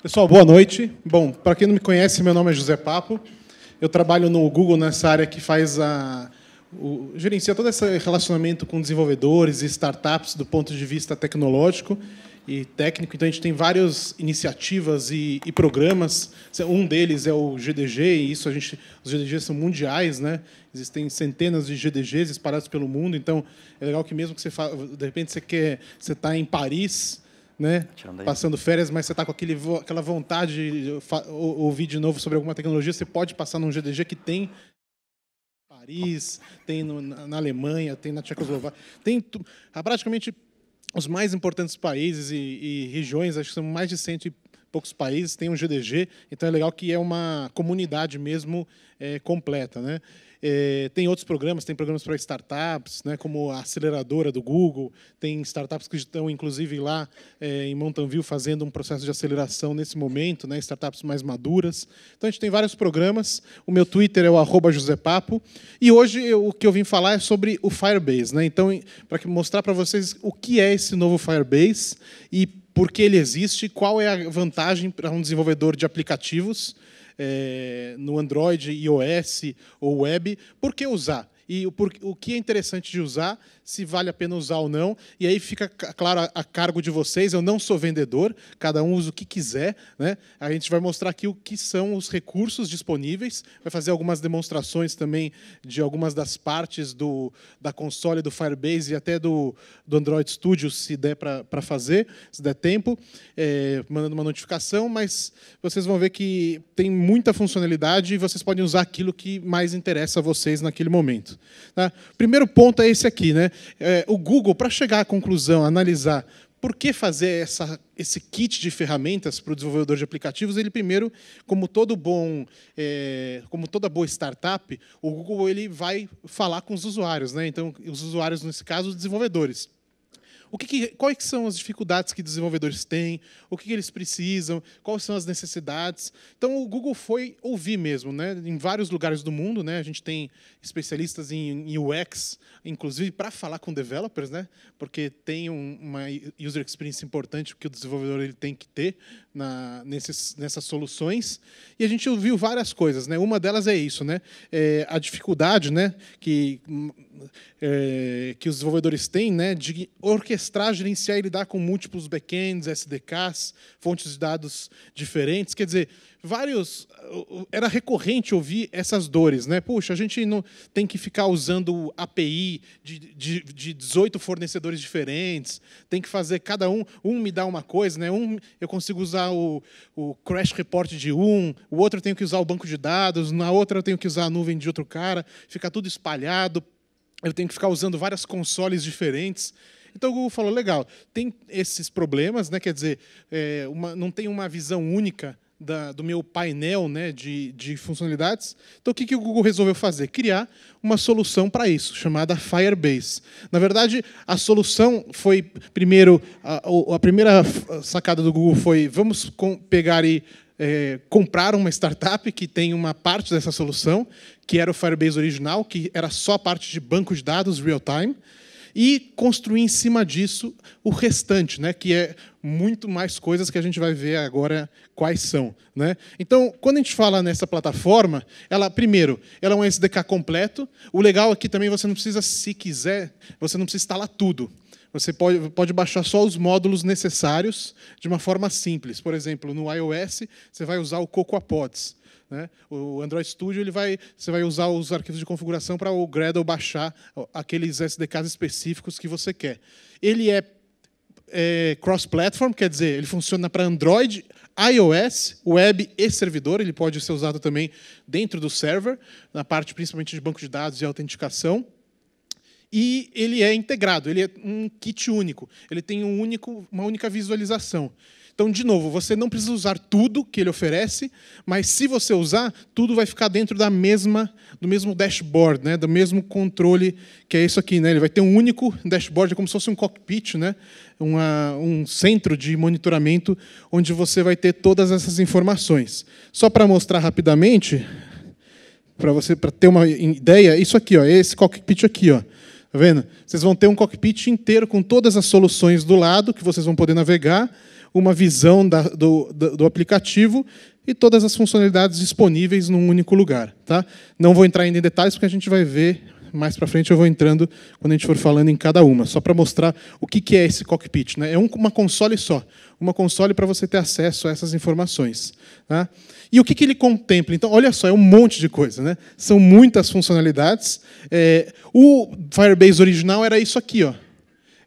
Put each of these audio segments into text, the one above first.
Pessoal, boa noite. Bom, para quem não me conhece, meu nome é José Papo. Eu trabalho no Google nessa área que faz a o, gerencia todo esse relacionamento com desenvolvedores e startups do ponto de vista tecnológico e técnico. Então a gente tem várias iniciativas e, e programas. Um deles é o GDG e isso a gente, os GDGs são mundiais, né? Existem centenas de GDGs espalhados pelo mundo. Então é legal que mesmo que você de repente você quer, você está em Paris né? Passando férias, mas você está com aquele, aquela vontade de ouvir de novo sobre alguma tecnologia, você pode passar num GDG que tem Paris, tem no, na Alemanha, tem na Tchecoslováquia, tem praticamente os mais importantes países e, e, regiões, acho que são mais de cento e poucos países, tem um GDG, então é legal que é uma comunidade mesmo é, completa, né? É, tem outros programas, tem programas para startups, né, como a aceleradora do Google, tem startups que estão, inclusive, lá é, em Mountain View fazendo um processo de aceleração nesse momento, né, startups mais maduras. Então, a gente tem vários programas. O meu Twitter é o josepapo. E hoje eu, o que eu vim falar é sobre o Firebase. Né? Então, para mostrar para vocês o que é esse novo Firebase e por que ele existe, qual é a vantagem para um desenvolvedor de aplicativos é, no Android, iOS ou web, por que usar? E o, por, o que é interessante de usar se vale a pena usar ou não. E aí fica claro a, cargo de vocês. Eu não sou vendedor, cada um usa o que quiser. Né? A gente vai mostrar aqui o que são os recursos disponíveis, vai fazer algumas demonstrações também de algumas das partes do, da console do Firebase e até do, do Android Studio, se der para fazer, se der tempo, é, mandando uma notificação. Mas vocês vão ver que tem muita funcionalidade e vocês podem usar aquilo que mais interessa a vocês naquele momento. Tá? Primeiro ponto é esse aqui, né? é, o Google, para chegar à conclusão, analisar por que fazer essa, esse kit de ferramentas para o desenvolvedor de aplicativos? Ele primeiro, como todo bom, é, como toda boa startup, o Google ele vai falar com os usuários, né? Então, os usuários nesse caso, os desenvolvedores o que, que quais são as dificuldades que desenvolvedores têm, o que, que, eles precisam, quais são as necessidades. Então o Google foi ouvir mesmo, né? Em vários lugares do mundo, né? A gente tem especialistas em UX, inclusive para falar com developers, né? Porque tem um, uma user experience importante que o desenvolvedor ele tem que ter na, nesses, nessas soluções. E a gente ouviu várias coisas, né? Uma delas é isso, né? É a dificuldade, né, que é, que os desenvolvedores têm, né, de orquestrar, gerenciar e lidar com múltiplos backends, SDKs, fontes de dados diferentes. Quer dizer, vários era recorrente ouvir essas dores, né? Puxa, a gente não tem que ficar usando API de, de, de 18 fornecedores diferentes, tem que fazer cada um, um me dá uma coisa, né? Um eu consigo usar o, o crash report de um, o outro eu tenho que usar o banco de dados, na outra eu tenho que usar a nuvem de outro cara, fica tudo espalhado, eu tenho que ficar usando várias consoles diferentes. Então o Google falou, legal, tem esses problemas, né? quer dizer, é, uma, não tem uma visão única da, do meu painel né, de, de funcionalidades. Então, o que, que o Google resolveu fazer? Criar uma solução para isso, chamada Firebase. Na verdade, a solução foi, primeiro, a, a primeira sacada do Google foi, vamos com, pegar e é, comprar uma startup que tem uma parte dessa solução, que era o Firebase original, que era só a parte de banco de dados real-time, e construir em cima disso o restante, né, que é muito mais coisas que a gente vai ver agora quais são. Né? Então, quando a gente fala nessa plataforma, ela, primeiro, ela é um SDK completo. O legal aqui é também você não precisa, se quiser, você não precisa instalar tudo. Você pode, pode baixar só os módulos necessários de uma forma simples. Por exemplo, no iOS, você vai usar o CocoaPods. Né? O Android Studio ele vai, você vai usar os arquivos de configuração para o Gradle baixar aqueles SDKs específicos que você quer. Ele é é, cross-platform, quer dizer, ele funciona para Android, iOS, web e servidor. Ele pode ser usado também dentro do server, na parte principalmente de banco de dados e autenticação. E ele é integrado, ele é um kit único. Ele tem um único, uma única visualização. Então, de novo, você não precisa usar tudo que ele oferece, mas se você usar, tudo vai ficar dentro da mesma, do mesmo dashboard, né? do mesmo controle, que é isso aqui. Né? Ele vai ter um único dashboard, é como se fosse um cockpit, né? Uma, um centro de monitoramento, onde você vai ter todas essas informações. Só para mostrar rapidamente, para você pra ter uma ideia, isso aqui, ó, esse cockpit aqui, ó. Tá vendo? Vocês vão ter um cockpit inteiro com todas as soluções do lado que vocês vão poder navegar uma visão da, do, do aplicativo e todas as funcionalidades disponíveis num único lugar. Tá? Não vou entrar ainda em detalhes, porque a gente vai ver mais para frente eu vou entrando quando a gente for falando em cada uma, só para mostrar o que é esse cockpit. Né? É uma console só, uma console para você ter acesso a essas informações. tá? E o que ele contempla? Então, olha só, é um monte de coisa. Né? São muitas funcionalidades. É, o Firebase original era isso aqui. Ó.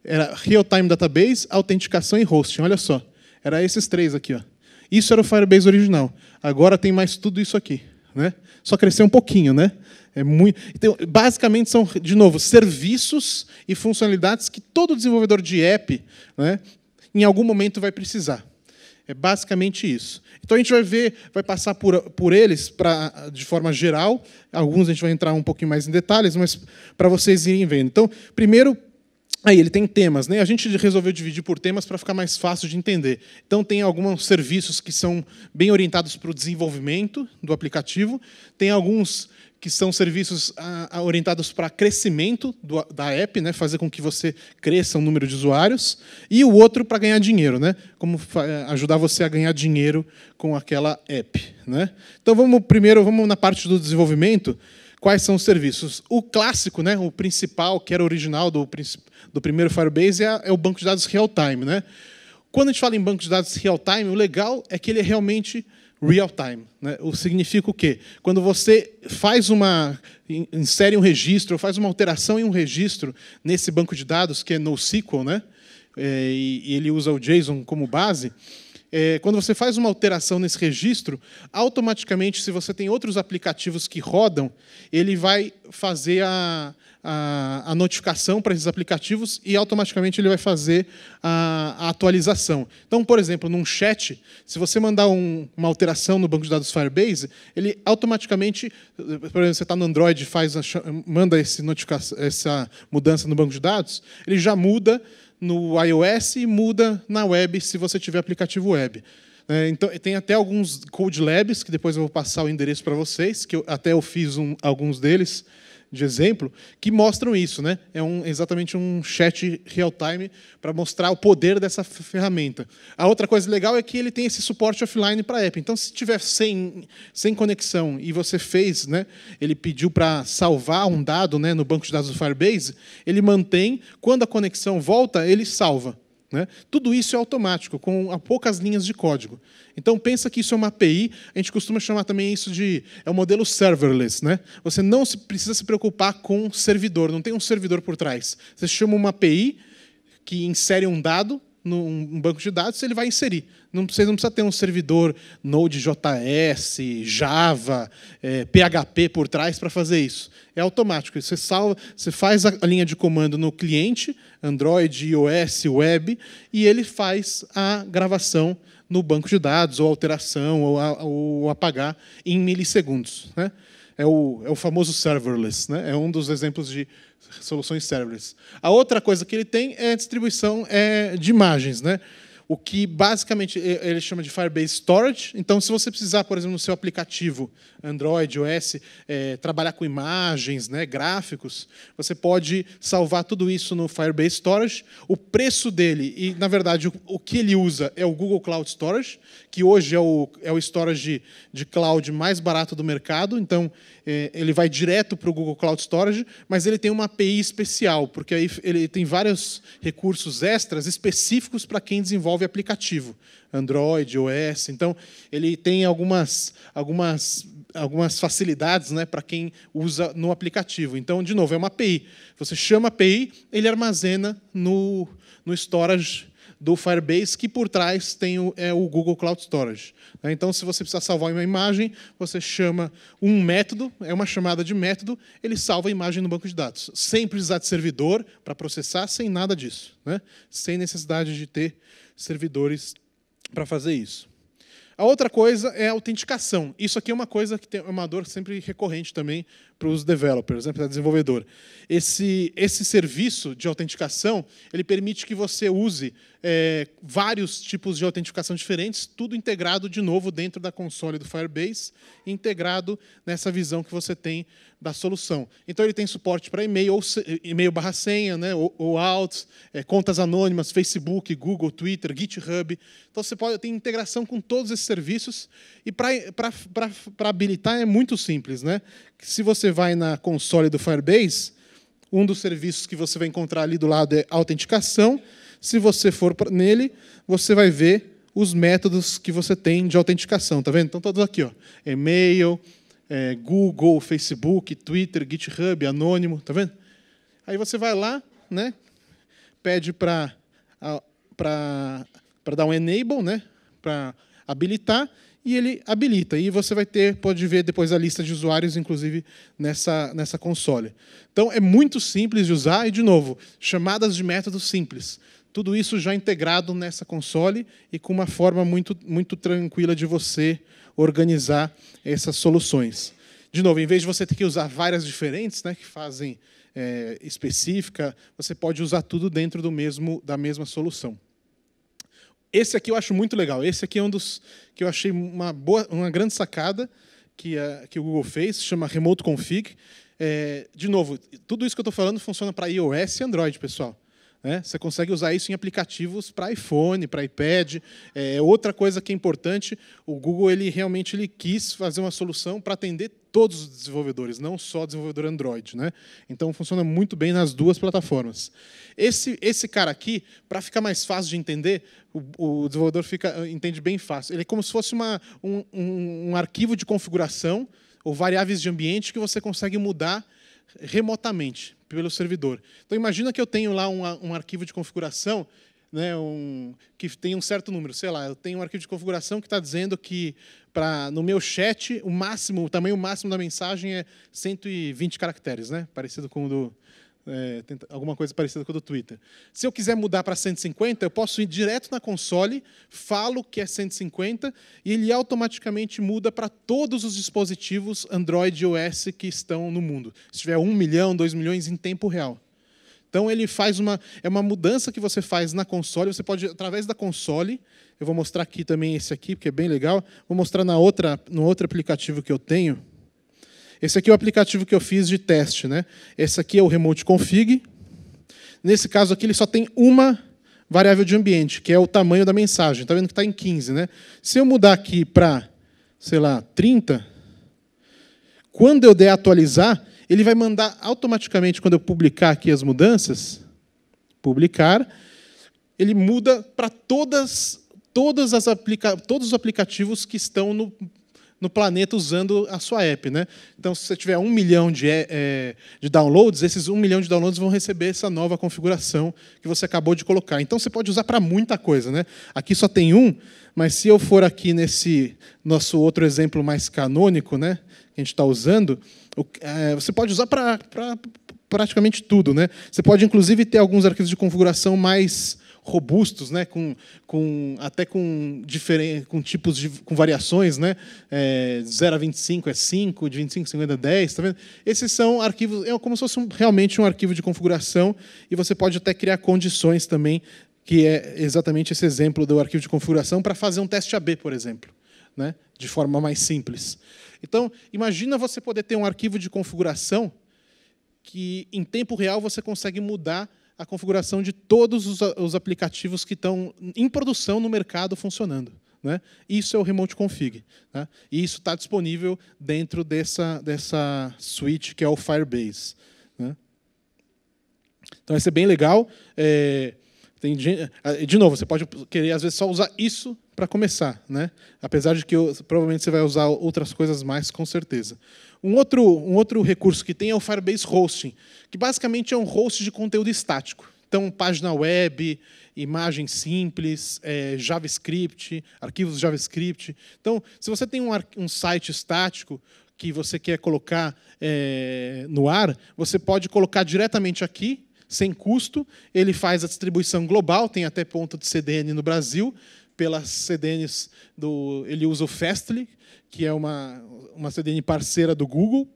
Era Real-Time Database, Autenticação e Hosting. Olha só. Era esses três aqui. Ó. Isso era o Firebase original. Agora tem mais tudo isso aqui. Né? Só cresceu um pouquinho, né? É muito... então, basicamente são, de novo, serviços e funcionalidades que todo desenvolvedor de app, né, em algum momento vai precisar. É basicamente isso. Então a gente vai ver, vai passar por, por eles pra, de forma geral. Alguns a gente vai entrar um pouquinho mais em detalhes, mas para vocês irem vendo. Então, primeiro Aí ele tem temas, né? A gente resolveu dividir por temas para ficar mais fácil de entender. Então tem alguns serviços que são bem orientados para o desenvolvimento do aplicativo, tem alguns que são serviços ah, ah, orientados para crescimento da app, né, fazer com que você cresça o um número de usuários, e o outro para ganhar dinheiro, né, como eh, ajudar você a ganhar dinheiro com aquela app. Né. Então vamos primeiro vamos na parte do desenvolvimento. Quais são os serviços? O clássico, né, o principal, que era original do, do primeiro Firebase é, é o banco de dados real-time. Né? Quando a gente fala em banco de dados real-time, o legal é que ele é realmente real-time. Né? O significa o quê? Quando você faz uma insere um registro, ou faz uma alteração em um registro nesse banco de dados que é NoSQL, né? É, e ele usa o JSON como base. É, quando você faz uma alteração nesse registro, automaticamente, se você tem outros aplicativos que rodam, ele vai fazer a, a, a notificação para esses aplicativos e automaticamente ele vai fazer a, a atualização. Então, por exemplo, num chat, se você mandar um, uma alteração no banco de dados Firebase, ele automaticamente, eh, por exemplo, você está no Android faz manda esse essa mudança no banco de dados, ele já muda no iOS e muda na web se você tiver aplicativo web. Né? Então, tem até alguns code labs, que depois eu vou passar o endereço para vocês, que eu, até eu fiz um, alguns deles de exemplo que mostram isso. Né? É um, exatamente um chat real-time para mostrar o poder dessa ferramenta. A outra coisa legal é que ele tem esse suporte offline para app. Então, se tiver sem, sem conexão e você fez, né, ele pediu para salvar um dado né, no banco de dados do Firebase, ele mantém. Quando a conexão volta, ele salva. Né? Tudo isso é automático, com poucas linhas de código. Então pensa que isso é uma API, a gente costuma chamar também isso de é o um modelo serverless. Né? Você não se, precisa se preocupar com servidor, não tem um servidor por trás. Você chama uma API que insere um dado, num banco de dados, ele vai inserir. Não, você não precisa ter um servidor Node.js, Java, é, eh, PHP por trás para fazer isso. É automático. Você salva, você faz a linha de comando no cliente, Android, iOS, web, e ele faz a gravação no banco de dados, ou alteração, ou, a, ou apagar em milissegundos. Né? é o, é o famoso serverless, né? é um dos exemplos de soluções serverless. A outra coisa que ele tem é a distribuição é, de imagens, né? o que basicamente ele chama de Firebase Storage. Então, se você precisar, por exemplo, no seu aplicativo Android, OS, é, trabalhar com imagens, né, gráficos, você pode salvar tudo isso no Firebase Storage. O preço dele, e na verdade o, o que ele usa é o Google Cloud Storage, que hoje é o, é o storage de cloud mais barato do mercado, então é, ele vai direto para o Google Cloud Storage, mas ele tem uma API especial, porque aí ele tem vários recursos extras específicos para quem desenvolve aplicativo, Android, OS. Então, ele tem algumas, algumas algumas facilidades né, para quem usa no aplicativo. Então, de novo, é uma API. Você chama a API, ele armazena no, no storage do Firebase, que por trás tem o, é o Google Cloud Storage. Né. Então, se você precisar salvar uma imagem, você chama um método, é uma chamada de método, ele salva a imagem no banco de dados, sem precisar de servidor para processar, sem nada disso, né? sem necessidade de ter servidores para fazer isso. A outra coisa é a autenticação. Isso aqui é uma coisa que tem é uma dor sempre recorrente também para os developers, né, para o desenvolvedor. Esse, esse serviço de autenticação ele permite que você use é, vários tipos de autenticação diferentes, tudo integrado de novo dentro da console do Firebase, integrado nessa visão que você tem da solução. Então ele tem suporte para e-mail, ou e-mail barra senha, né, ou, ou é, contas anônimas, Facebook, Google, Twitter, GitHub. Então você pode ter integração com todos esses serviços. E para habilitar é muito simples, né? Se você você vai na console do Firebase, um dos serviços que você vai encontrar ali do lado é autenticação. Se você for nele, você vai ver os métodos que você tem de autenticação, tá vendo? Então todos aqui, ó, e-mail, é, Google, Facebook, Twitter, GitHub, anônimo, tá vendo? Aí você vai lá, né? Pede para para para dar um enable, né? Para habilitar e ele habilita. E você vai ter, pode ver depois a lista de usuários, inclusive, nessa, nessa console. Então é muito simples de usar e, de novo, chamadas de método simples. Tudo isso já integrado nessa console e com uma forma muito, muito tranquila de você organizar essas soluções. De novo, em vez de você ter que usar várias diferentes, né, que fazem é, específica, você pode usar tudo dentro do mesmo da mesma solução. Esse aqui eu acho muito legal. Esse aqui é um dos que eu achei uma, boa, uma grande sacada que, a, que o Google fez, chama Remote Config. É, de novo, tudo isso que eu estou falando funciona para iOS e Android, pessoal. Né? Você consegue usar isso em aplicativos para iPhone, para iPad. É, outra coisa que é importante, o Google ele realmente ele quis fazer uma solução para atender todos os desenvolvedores, não só desenvolvedor Android. Né? Então funciona muito bem nas duas plataformas. Esse, esse cara aqui, para ficar mais fácil de entender, o, o, desenvolvedor fica, entende bem fácil. Ele é como se fosse uma, um, um, um arquivo de configuração ou variáveis de ambiente que você consegue mudar remotamente pelo servidor. Então imagina que eu tenho lá um, um arquivo de configuração né, um, que tem um certo número, sei lá, eu tenho um arquivo de configuração que está dizendo que para no meu chat, o máximo, o tamanho máximo da mensagem é 120 caracteres, né? Parecido com o do é, tenta, alguma coisa parecida com o do Twitter. Se eu quiser mudar para 150, eu posso ir direto na console, falo que é 150 e ele automaticamente muda para todos os dispositivos Android e OS que estão no mundo. Se tiver um milhão, dois milhões, em tempo real. Então ele faz uma é uma mudança que você faz na console. Você pode através da console. Eu vou mostrar aqui também esse aqui porque é bem legal. Vou mostrar na outra no outro aplicativo que eu tenho. Esse aqui é o aplicativo que eu fiz de teste, né? Esse aqui é o Remote Config. Nesse caso aqui ele só tem uma variável de ambiente, que é o tamanho da mensagem. Está vendo que está em 15, né? Se eu mudar aqui para, sei lá, 30, quando eu der atualizar, ele vai mandar automaticamente, quando eu publicar aqui as mudanças, publicar, ele muda para todas, todas as aplica todos os aplicativos que estão no, no planeta usando a sua app. Né? Então, se você tiver um milhão de, é, é de downloads, esses um milhão de downloads vão receber essa nova configuração que você acabou de colocar. Então, você pode usar para muita coisa. Né? Aqui só tem um, mas se eu for aqui nesse nosso outro exemplo mais canônico, né? que a gente está usando, é, você pode usar para pra, praticamente tudo. Né? Você pode, inclusive, ter alguns arquivos de configuração mais robustos, né? com, com, até com, diferentes, com tipos de com variações. Né? É, 0 a 25 é 5, de 25 a 50 é 10. Tá vendo? Esses são arquivos, é como se fosse um, realmente um arquivo de configuração, e você pode até criar condições também, que é exatamente esse exemplo do arquivo de configuração, para fazer um teste AB, por exemplo, né? de forma mais simples. Então, imagina você poder ter um arquivo de configuração que, em tempo real, você consegue mudar a configuração de todos os, aplicativos que estão em produção no mercado funcionando. Né? Isso é o Remote Config. Né? E isso está disponível dentro dessa, dessa suite que é o Firebase. Né? Então, vai ser bem legal. É, tem, ah, de novo, você pode querer, às vezes, só usar isso para começar, né? apesar de que provavelmente você vai usar outras coisas mais, com certeza. Um outro, um outro recurso que tem é o Firebase Hosting, que basicamente é um host de conteúdo estático. Então, página web, imagem simples, é, JavaScript, arquivos JavaScript. Então, se você tem um, um site estático que você quer colocar é, no ar, você pode colocar diretamente aqui sem custo. Ele faz a distribuição global, tem até ponto de CDN no Brasil. Pelas CDNs, do, ele usa o Fastly, que é uma, uma CDN parceira do Google.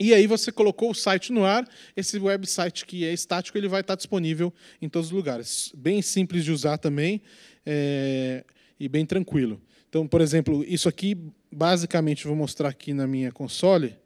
E aí você colocou o site no ar, esse website que é estático, ele vai estar disponível em todos os lugares. Bem simples de usar também é, e bem tranquilo. Então, por exemplo, isso aqui, basicamente, vou mostrar aqui na minha console.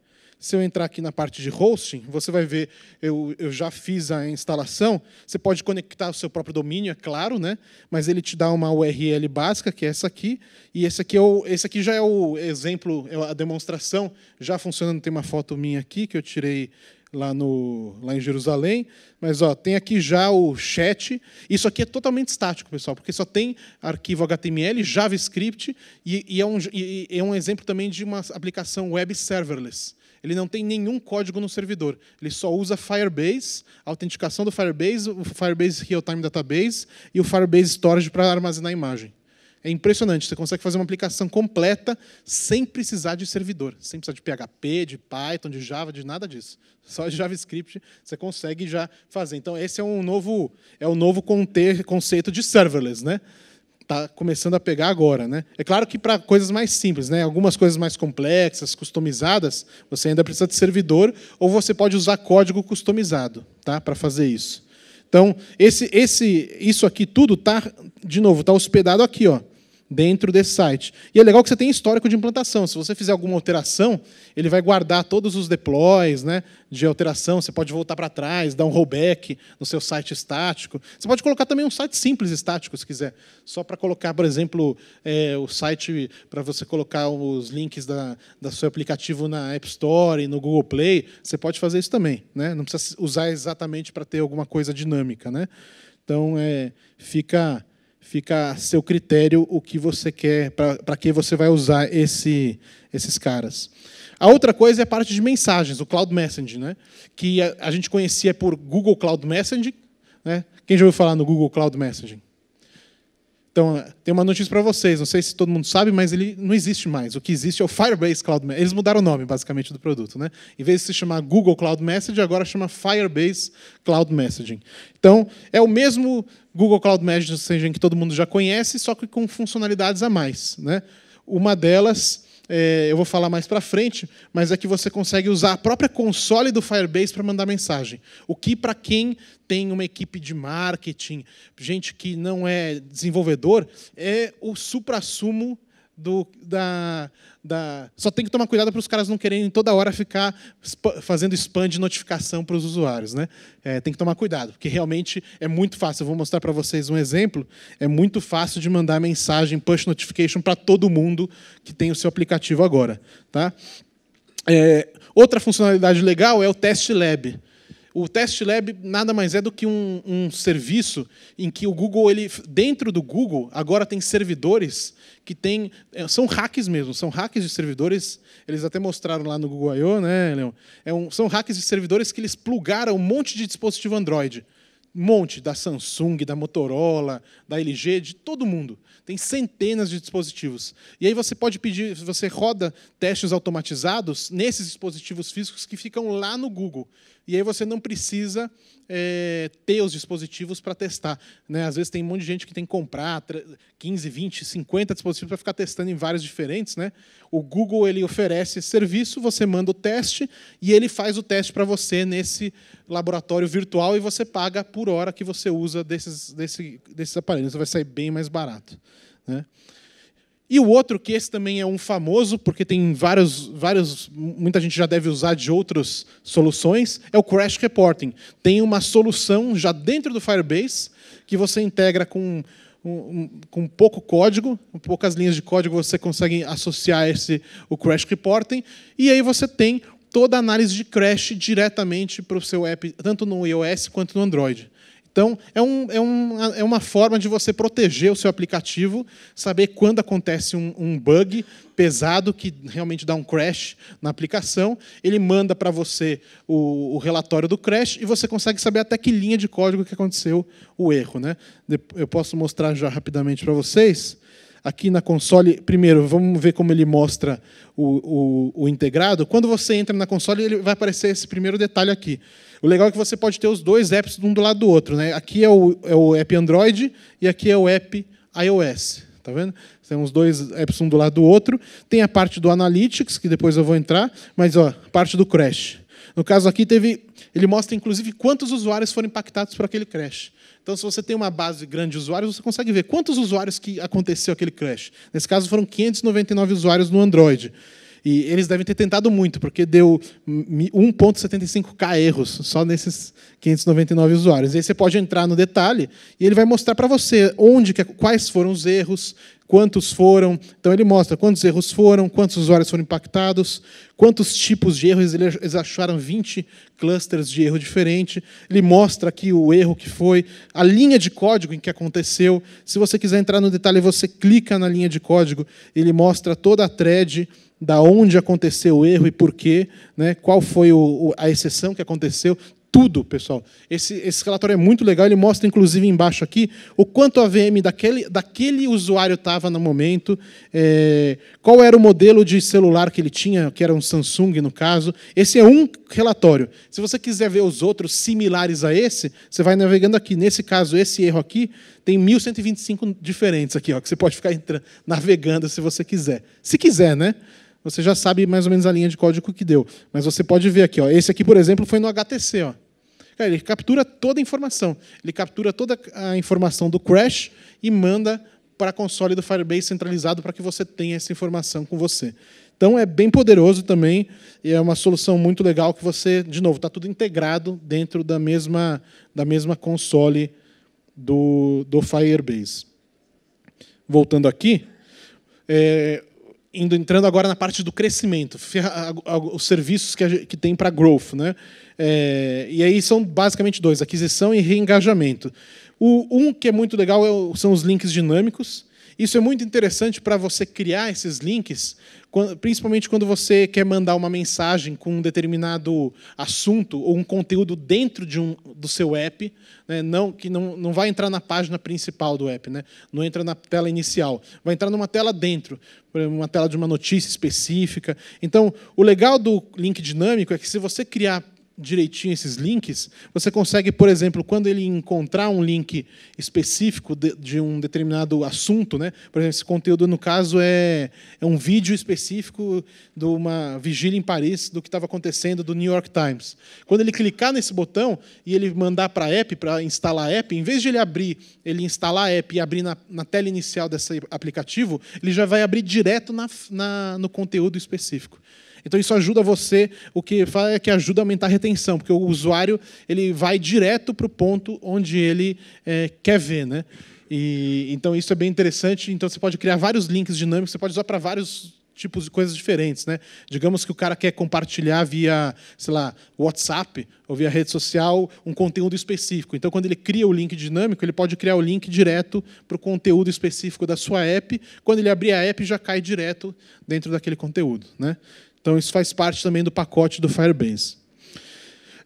Se eu entrar aqui na parte de hosting, você vai ver, eu, eu já fiz a instalação. Você pode conectar o seu próprio domínio, é claro, né? mas ele te dá uma URL básica, que é essa aqui. E esse aqui, é o, esse aqui já é o exemplo, é a demonstração já funcionando. Tem uma foto minha aqui que eu tirei lá, no, lá em Jerusalém. Mas ó, tem aqui já o chat. Isso aqui é totalmente estático, pessoal, porque só tem arquivo HTML, JavaScript, e, e é, um, e, é um exemplo também de uma aplicação web serverless ele não tem nenhum código no servidor. Ele só usa Firebase, a autenticação do Firebase, o Firebase Real-Time Database e o Firebase Storage para armazenar a imagem. É impressionante, você consegue fazer uma aplicação completa sem precisar de servidor, sem precisar de PHP, de Python, de Java, de nada disso. Só de JavaScript você consegue já fazer. Então esse é um novo é o um novo conter, conceito de serverless, né? está começando a pegar agora, né? É claro que para coisas mais simples, né? Algumas coisas mais complexas, customizadas, você ainda precisa de servidor ou você pode usar código customizado, tá? Para fazer isso. Então, esse, esse, isso aqui tudo tá, de novo, tá hospedado aqui, ó dentro desse site. E é legal que você tem histórico de implantação. Se você fizer alguma alteração, ele vai guardar todos os deploys né, de alteração. Você pode voltar para trás, dar um rollback no seu site estático. Você pode colocar também um site simples estático, se quiser. Só para colocar, por exemplo, é, o site para você colocar os links da, da seu aplicativo na App Store e no Google Play. Você pode fazer isso também. Né? Não precisa usar exatamente para ter alguma coisa dinâmica. Né? Então, é, fica fica a seu critério o que você quer, para que você vai usar esse, esses caras. A outra coisa é a parte de mensagens, o Cloud Messaging, né? que a, a gente conhecia por Google Cloud Messaging. Né? Quem já ouviu falar no Google Cloud Messaging? Então, tem uma notícia para vocês, não sei se todo mundo sabe, mas ele não existe mais. O que existe é o Firebase Cloud Message. Eles mudaram o nome, basicamente, do produto. Né? Em vez de se chamar Google Cloud Messaging, agora chama Firebase Cloud Messaging. Então, é o mesmo Google Cloud Messaging que todo mundo já conhece, só que com funcionalidades a mais. Né? Uma delas é, eu vou falar mais para frente, mas é que você consegue usar a própria console do Firebase para mandar mensagem. O que para quem tem uma equipe de marketing, gente que não é desenvolvedor, é o supra-sumo do, da, da... Só tem que tomar cuidado para os caras não quererem toda hora ficar fazendo spam de notificação para os usuários. Né? É, tem que tomar cuidado, porque realmente é muito fácil. Eu vou mostrar para vocês um exemplo. É muito fácil de mandar mensagem push notification para todo mundo que tem o seu aplicativo agora. Tá? É, outra funcionalidade legal é o Test Lab. O Test Lab nada mais é do que um, um, serviço em que o Google, ele, dentro do Google, agora tem servidores que tem, é, são hacks mesmo, são hacks de servidores. Eles até mostraram lá no Google I.O., né, Leon? É um, são hacks de servidores que eles plugaram um monte de dispositivo Android. Um monte, da Samsung, da Motorola, da LG, de todo mundo. Tem centenas de dispositivos. E aí você pode pedir, você roda testes automatizados nesses dispositivos físicos que ficam lá no Google. E aí você não precisa é, ter os dispositivos para testar. Né? Às vezes tem um monte de gente que tem que comprar 15, 20, 50 dispositivos para ficar testando em vários diferentes. Né? O Google ele oferece esse serviço, você manda o teste e ele faz o teste para você nesse laboratório virtual e você paga por hora que você usa desses, desse, desses aparelhos. Vai sair bem mais barato. Né? E o outro, que esse também é um famoso, porque tem vários, vários, muita gente já deve usar de outras soluções, é o Crash Reporting. Tem uma solução já dentro do Firebase que você integra com, um, com pouco código, com poucas linhas de código, você consegue associar esse, o Crash Reporting, e aí você tem toda a análise de crash diretamente para o seu app, tanto no iOS quanto no Android. Então, é, um, é, um, é uma forma de você proteger o seu aplicativo, saber quando acontece um, um bug pesado que realmente dá um crash na aplicação. Ele manda para você o, o, relatório do crash e você consegue saber até que linha de código que aconteceu o erro. Né? Eu posso mostrar já rapidamente para vocês aqui na console, primeiro, vamos ver como ele mostra o, o, o, integrado. Quando você entra na console, ele vai aparecer esse primeiro detalhe aqui. O legal é que você pode ter os dois apps um do lado do outro. Né? Aqui é o, é o app Android e aqui é o app iOS. Tá vendo? os dois apps um do lado do outro. Tem a parte do Analytics, que depois eu vou entrar, mas ó, parte do Crash. No caso aqui, teve, ele mostra inclusive quantos usuários foram impactados por aquele crash. Então, se você tem uma base grande de usuários, você consegue ver quantos usuários que aconteceu aquele crash. Nesse caso, foram 599 usuários no Android. E eles devem ter tentado muito, porque deu 1,75k erros só nesses 599 usuários. E aí você pode entrar no detalhe e ele vai mostrar para você onde, é, quais foram os erros, quantos foram. Então ele mostra quantos erros foram, quantos usuários foram impactados, quantos tipos de erros eles acharam 20 clusters de erro diferente. Ele mostra aqui o erro que foi, a linha de código em que aconteceu. Se você quiser entrar no detalhe, você clica na linha de código, ele mostra toda a thread da onde aconteceu o erro e por quê, né? qual foi o, a exceção que aconteceu, tudo, pessoal. Esse, esse relatório é muito legal, ele mostra, inclusive, embaixo aqui, o quanto a VM daquele, daquele usuário estava no momento, é, qual era o modelo de celular que ele tinha, que era um Samsung, no caso. Esse é um relatório. Se você quiser ver os outros similares a esse, você vai navegando aqui. Nesse caso, esse erro aqui, tem 1.125 diferentes aqui, ó, que você pode ficar entrando, navegando se você quiser. Se quiser, né? você já sabe mais ou menos a linha de código que deu. Mas você pode ver aqui, ó, esse aqui, por exemplo, foi no HTC. Ó. ele captura toda a informação. Ele captura toda a informação do crash e manda para a console do Firebase centralizado para que você tenha essa informação com você. Então é bem poderoso também e é uma solução muito legal que você, de novo, está tudo integrado dentro da mesma, da mesma console do, do Firebase. Voltando aqui, é, indo entrando agora na parte do crescimento, os serviços que, gente, que tem para growth, né? É, e aí são basicamente dois: aquisição e reengajamento. O um que é muito legal é são os links dinâmicos. Isso é muito interessante para você criar esses links, principalmente quando você quer mandar uma mensagem com um determinado assunto ou um conteúdo dentro de um, do seu app, né? não, que não, não vai entrar na página principal do app, né? não entra na tela inicial, vai entrar numa tela dentro, uma tela de uma notícia específica. Então, o legal do link dinâmico é que se você criar direitinho esses links, você consegue, por exemplo, quando ele encontrar um link específico de, de um determinado assunto, né? por exemplo, esse conteúdo, no caso, é, é um vídeo específico de uma vigília em Paris, do que estava acontecendo do New York Times. Quando ele clicar nesse botão e ele mandar para a app, para instalar a app, em vez de ele abrir, ele instalar a app e abrir na, na tela inicial desse aplicativo, ele já vai abrir direto na, na no conteúdo específico. Então isso ajuda você, o que faz é que ajuda a aumentar a retenção, porque o usuário ele vai direto para o ponto onde ele é, quer ver, né? E, então isso é bem interessante. Então você pode criar vários links dinâmicos, você pode usar para vários tipos de coisas diferentes, né? Digamos que o cara quer compartilhar via, sei lá, WhatsApp ou via rede social um conteúdo específico. Então, quando ele cria o link dinâmico, ele pode criar o link direto para o conteúdo específico da sua app. Quando ele abrir a app, já cai direto dentro daquele conteúdo, né? Então, isso faz parte também do pacote do Firebase.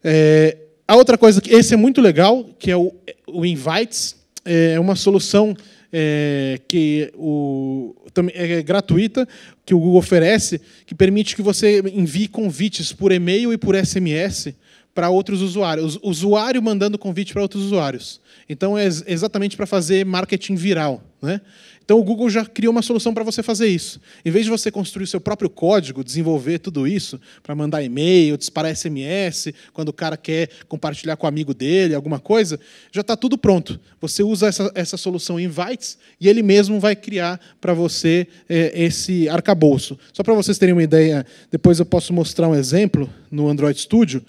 É, a outra coisa, que esse é muito legal, que é o, o Invites. É, é uma solução é, que o, é gratuita, que o Google oferece, que permite que você envie convites por e-mail e por SMS para outros usuários. Usuário mandando convite para outros usuários. Então, é exatamente para fazer marketing viral. Né? Então o Google já criou uma solução para você fazer isso. Em vez de você construir o seu próprio código, desenvolver tudo isso para mandar e-mail, disparar SMS, quando o cara quer compartilhar com o amigo dele alguma coisa, já está tudo pronto. Você usa essa, essa solução invites e ele mesmo vai criar para você é, esse arcabouço. Só para vocês terem uma ideia, depois eu posso mostrar um exemplo no Android Studio.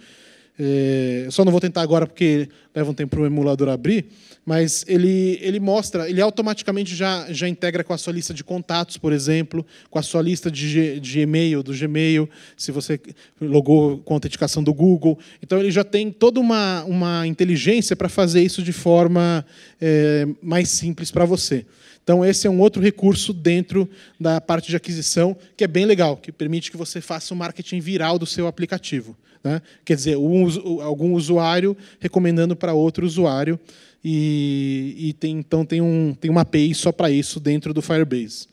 É, só não vou tentar agora porque leva um tempo para o emulador abrir, mas ele, ele mostra, ele automaticamente já, já integra com a sua lista de contatos, por exemplo, com a sua lista de, de e-mail, do Gmail, se você logou com a autenticação do Google. Então, ele já tem toda uma, uma inteligência para fazer isso de forma é, mais simples para você. Então, esse é um outro recurso dentro da parte de aquisição que é bem legal, que permite que você faça o um marketing viral do seu aplicativo. Né? Quer dizer, um, algum usuário recomendando para outro usuário. E, e tem, então tem, um, tem uma API só para isso dentro do Firebase.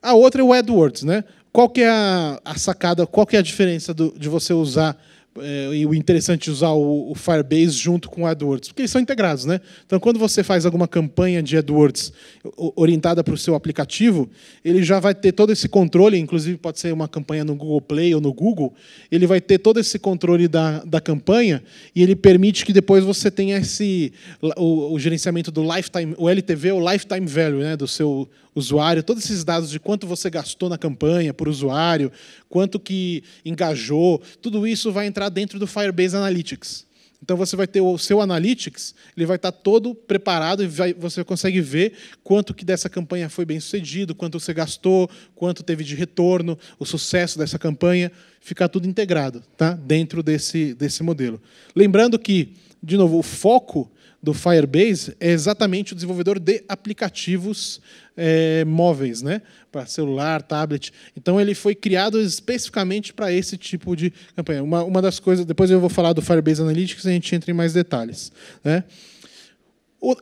A outra é o AdWords. Né? Qual que é a, a sacada, qual que é a diferença do, de você usar é, e o interessante de é usar o, o, Firebase junto com o AdWords, porque eles são integrados. Né? Então, quando você faz alguma campanha de AdWords orientada para o seu aplicativo, ele já vai ter todo esse controle, inclusive pode ser uma campanha no Google Play ou no Google, ele vai ter todo esse controle da, da campanha e ele permite que depois você tenha esse, o, o gerenciamento do lifetime, o LTV, o lifetime value né, do seu usuário, todos esses dados de quanto você gastou na campanha por usuário, quanto que engajou, tudo isso vai entrar dentro do Firebase Analytics. Então você vai ter o seu analytics, ele vai estar todo preparado e vai, você consegue ver quanto que dessa campanha foi bem sucedido, quanto você gastou, quanto teve de retorno, o sucesso dessa campanha, ficar tudo integrado, tá? Dentro desse desse modelo. Lembrando que, de novo, o foco do Firebase é exatamente o desenvolvedor de aplicativos é, móveis, né? para celular, tablet. Então ele foi criado especificamente para esse tipo de campanha. Uma, uma das coisas, depois eu vou falar do Firebase Analytics e a gente entra em mais detalhes. Né?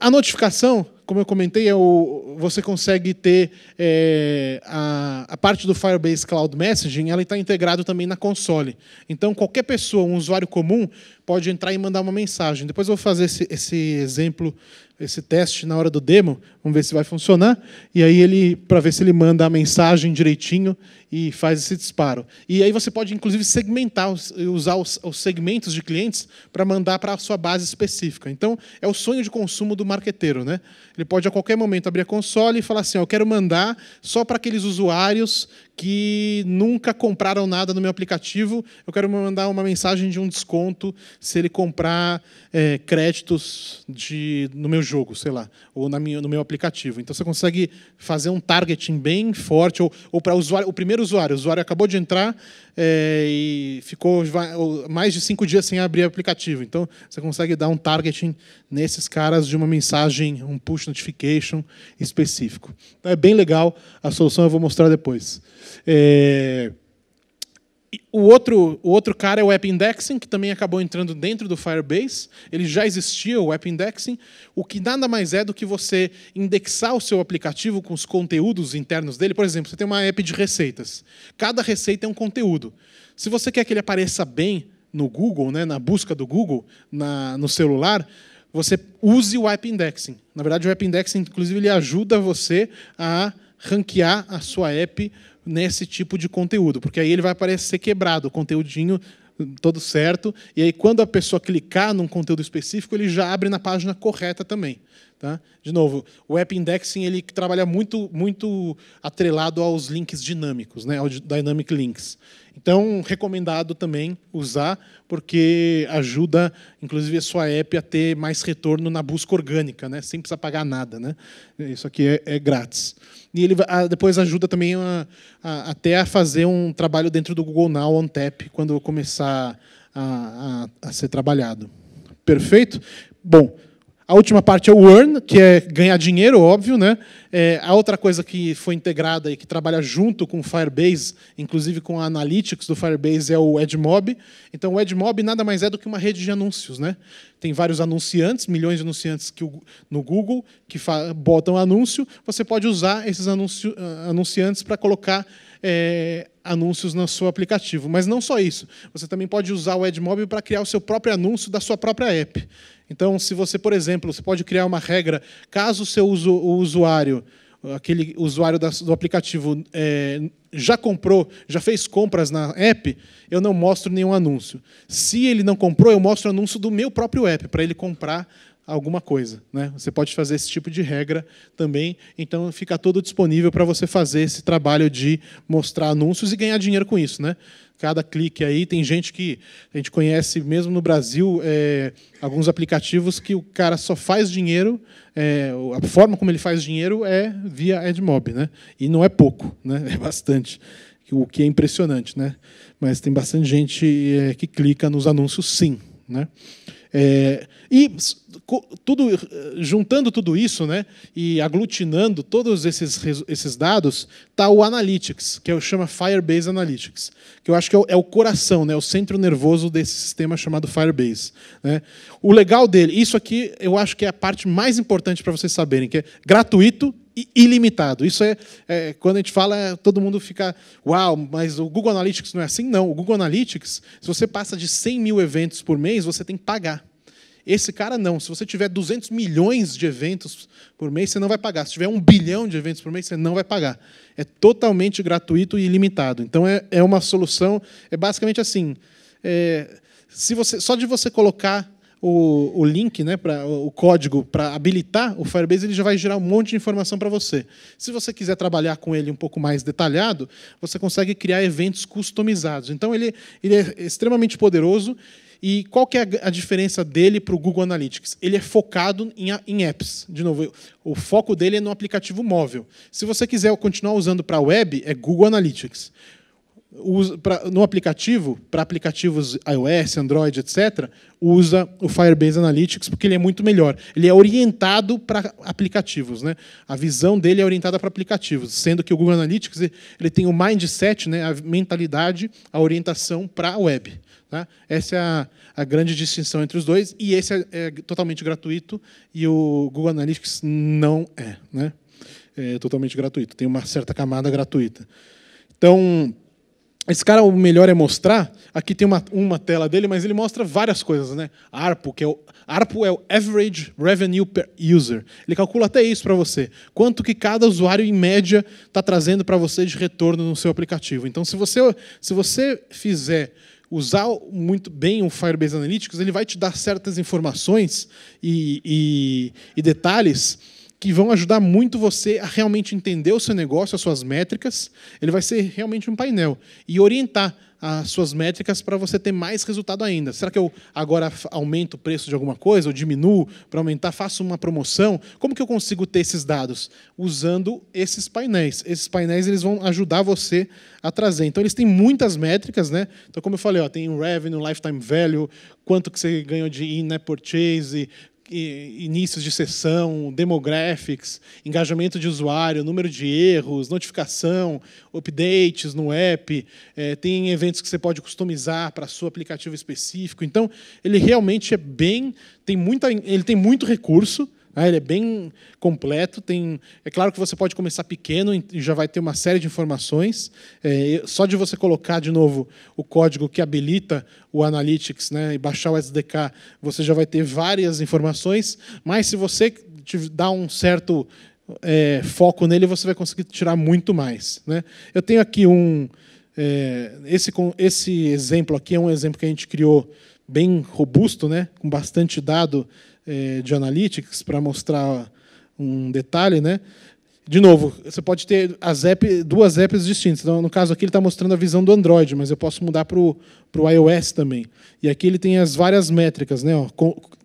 A notificação, como eu comentei, é o, você consegue ter é, a, a, parte do Firebase Cloud Messaging, ela está integrado também na console. Então, qualquer pessoa, um usuário comum, pode entrar e mandar uma mensagem. Depois eu vou fazer esse, esse exemplo, esse teste na hora do demo, vamos ver se vai funcionar. E aí ele, para ver se ele manda a mensagem direitinho e faz esse disparo. E aí você pode, inclusive, segmentar e usar os, segmentos de clientes para mandar para a sua base específica. Então, é o sonho de consumo do marqueteiro. Né? Ele pode, a qualquer momento, abrir a console e falar assim, eu quero mandar só para aqueles usuários que nunca compraram nada no meu aplicativo, eu quero mandar uma mensagem de um desconto se ele comprar é, créditos de, no meu jogo, sei lá, ou na minha, no meu aplicativo. Então, você consegue fazer um targeting bem forte, ou, ou para o primeiro primeiro usuário. O usuário acabou de entrar é, e ficou mais de cinco dias sem abrir o aplicativo. Então, você consegue dar um targeting nesses caras de uma mensagem, um push notification específico. Então, é bem legal. A solução eu vou mostrar depois. É o outro, o outro cara é o Web Indexing, que também acabou entrando dentro do Firebase. Ele já existia, o Web Indexing, o que nada mais é do que você indexar o seu aplicativo com os conteúdos internos dele. Por exemplo, você tem uma app de receitas. Cada receita é um conteúdo. Se você quer que ele apareça bem no Google, né, na busca do Google, na, no celular, você use o Web Indexing. Na verdade, o Web Indexing, inclusive, ele ajuda você a ranquear a sua app nesse tipo de conteúdo, porque aí ele vai aparecer quebrado, o conteúdinho hum, todo certo, e aí quando a pessoa clicar num conteúdo específico, ele já abre na página correta também. Tá? De novo, o App Indexing ele trabalha muito, muito atrelado aos links dinâmicos, né? ao Dynamic Links. Então, recomendado também usar, porque ajuda, inclusive, a sua app a ter mais retorno na busca orgânica, né? sem precisar pagar nada. Né? Isso aqui é, é grátis. E ele a, ah, depois ajuda também a, a, até a fazer um trabalho dentro do Google Now on Tap quando começar a, a ser trabalhado. Perfeito? Bom, a última parte é o earn, que é ganhar dinheiro, óbvio. Né? É, a outra coisa que foi integrada e que trabalha junto com o Firebase, inclusive com a Analytics do Firebase, é o Edmob. Então, o Edmob nada mais é do que uma rede de anúncios. Né? Tem vários anunciantes, milhões de anunciantes que, no Google que botam anúncio. Você pode usar esses anuncio, ah, anunciantes para colocar é, anúncios no seu aplicativo. Mas não só isso. Você também pode usar o Edmob para criar o seu próprio anúncio da sua própria app. Então, se você, por exemplo, você pode criar uma regra, caso o seu usu, o usuário, aquele usuário do aplicativo, é, já comprou, já fez compras na app, eu não mostro nenhum anúncio. Se ele não comprou, eu mostro o anúncio do meu próprio app, para ele comprar alguma coisa. Né? Você pode fazer esse tipo de regra também. Então, fica todo disponível para você fazer esse trabalho de mostrar anúncios e ganhar dinheiro com isso. Né? Cada clique aí, tem gente que a gente conhece, mesmo no Brasil, é, alguns aplicativos que o cara só faz dinheiro, é, a forma como ele faz dinheiro é via AdMob. Né? E não é pouco, né? é bastante o que é impressionante, né? Mas tem bastante gente é, que clica nos anúncios, sim, né? É, e tudo, eh, juntando tudo isso né, e aglutinando todos esses, esses dados, está o Analytics, que é eu chamo Firebase Analytics, que eu acho que é o, é o, coração, né, é o centro nervoso desse sistema chamado Firebase. Né. O legal dele, isso aqui eu acho que é a parte mais importante para vocês saberem, que é gratuito, ilimitado. Isso é, é, quando a gente fala, todo mundo fica, uau, mas o Google Analytics não é assim? Não. O Google Analytics, se você passa de 100 mil eventos por mês, você tem que pagar. Esse cara não. Se você tiver 200 milhões de eventos por mês, você não vai pagar. Se tiver um bilhão de eventos por mês, você não vai pagar. É totalmente gratuito e ilimitado. Então é, é uma solução. É basicamente assim. É, se você, só de você colocar o, o link, né, pra, o código para habilitar o Firebase, ele já vai gerar um monte de informação para você. Se você quiser trabalhar com ele um pouco mais detalhado, você consegue criar eventos customizados. Então, ele, ele é extremamente poderoso. E qual que é a diferença dele para o Google Analytics? Ele é focado em, em apps. De novo, o foco dele é no aplicativo móvel. Se você quiser continuar usando para a web, é Google Analytics no aplicativo, para aplicativos iOS, Android, etc., usa o Firebase Analytics porque ele é muito melhor. Ele é orientado para aplicativos, né? A visão dele é orientada para aplicativos, sendo que o Google Analytics ele tem o mindset, né? A mentalidade, a orientação para a web. Tá? Essa é a, a, grande distinção entre os dois e esse é, é, totalmente gratuito e o Google Analytics não é, né? É totalmente gratuito. Tem uma certa camada gratuita. Então esse cara, o melhor é mostrar. Aqui tem uma, uma tela dele, mas ele mostra várias coisas, né? ARPU que é o ARPU é o Average Revenue Per User. Ele calcula até isso para você. Quanto que cada usuário, em média, está trazendo para você de retorno no seu aplicativo. Então, se você, se você fizer usar muito bem o Firebase Analytics, ele vai te dar certas informações e, e, e detalhes que vão ajudar muito você a realmente entender o seu negócio, as suas métricas. Ele vai ser realmente um painel e orientar as suas métricas para você ter mais resultado ainda. Será que eu agora aumento o preço de alguma coisa, ou diminuo para aumentar, faço uma promoção? Como que eu consigo ter esses dados? Usando esses painéis. Esses painéis eles vão ajudar você a trazer. Então eles têm muitas métricas, né? Então como eu falei, ó, tem o revenue, lifetime value, quanto que você ganhou de in-app né, purchase, inícios de sessão, demographics, engajamento de usuário, número de erros, notificação, updates no app, é, tem eventos que você pode customizar para seu aplicativo específico. Então, ele realmente é bem, tem muita, ele tem muito recurso ah, ele é bem completo. Tem, é claro que você pode começar pequeno e já vai ter uma série de informações. É, só de você colocar de novo o código que habilita o Analytics né, e baixar o SDK, você já vai ter várias informações. Mas se você dá um certo é, foco nele, você vai conseguir tirar muito mais. Né? Eu tenho aqui um. É, esse, esse exemplo aqui é um exemplo que a gente criou bem robusto, né, com bastante dado é, de analytics para mostrar um detalhe, né? De novo, você pode ter as app, duas apps distintas. Então, no caso aqui, ele está mostrando a visão do Android, mas eu posso mudar para o iOS também. E aqui ele tem as várias métricas, né? Ó,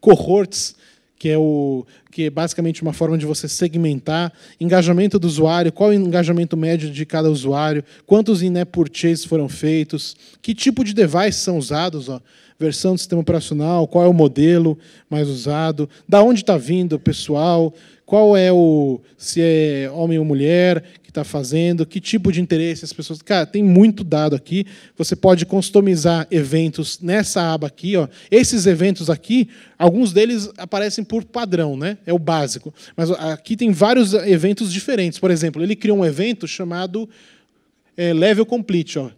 cohorts, que é, o, que é basicamente uma forma de você segmentar, engajamento do usuário, qual é o engajamento médio de cada usuário, quantos in-app purchases foram feitos, que tipo de device são usados. Ó versão do sistema operacional, qual é o modelo mais usado, da onde está vindo o pessoal, qual é o se é homem ou mulher que está fazendo, que tipo de interesse as pessoas. Cara, tem muito dado aqui. Você pode customizar eventos nessa aba aqui, ó. Esses eventos aqui, alguns deles aparecem por padrão, né? É o básico. Mas aqui tem vários eventos diferentes. Por exemplo, ele criou um evento chamado é, Level Complete, ó.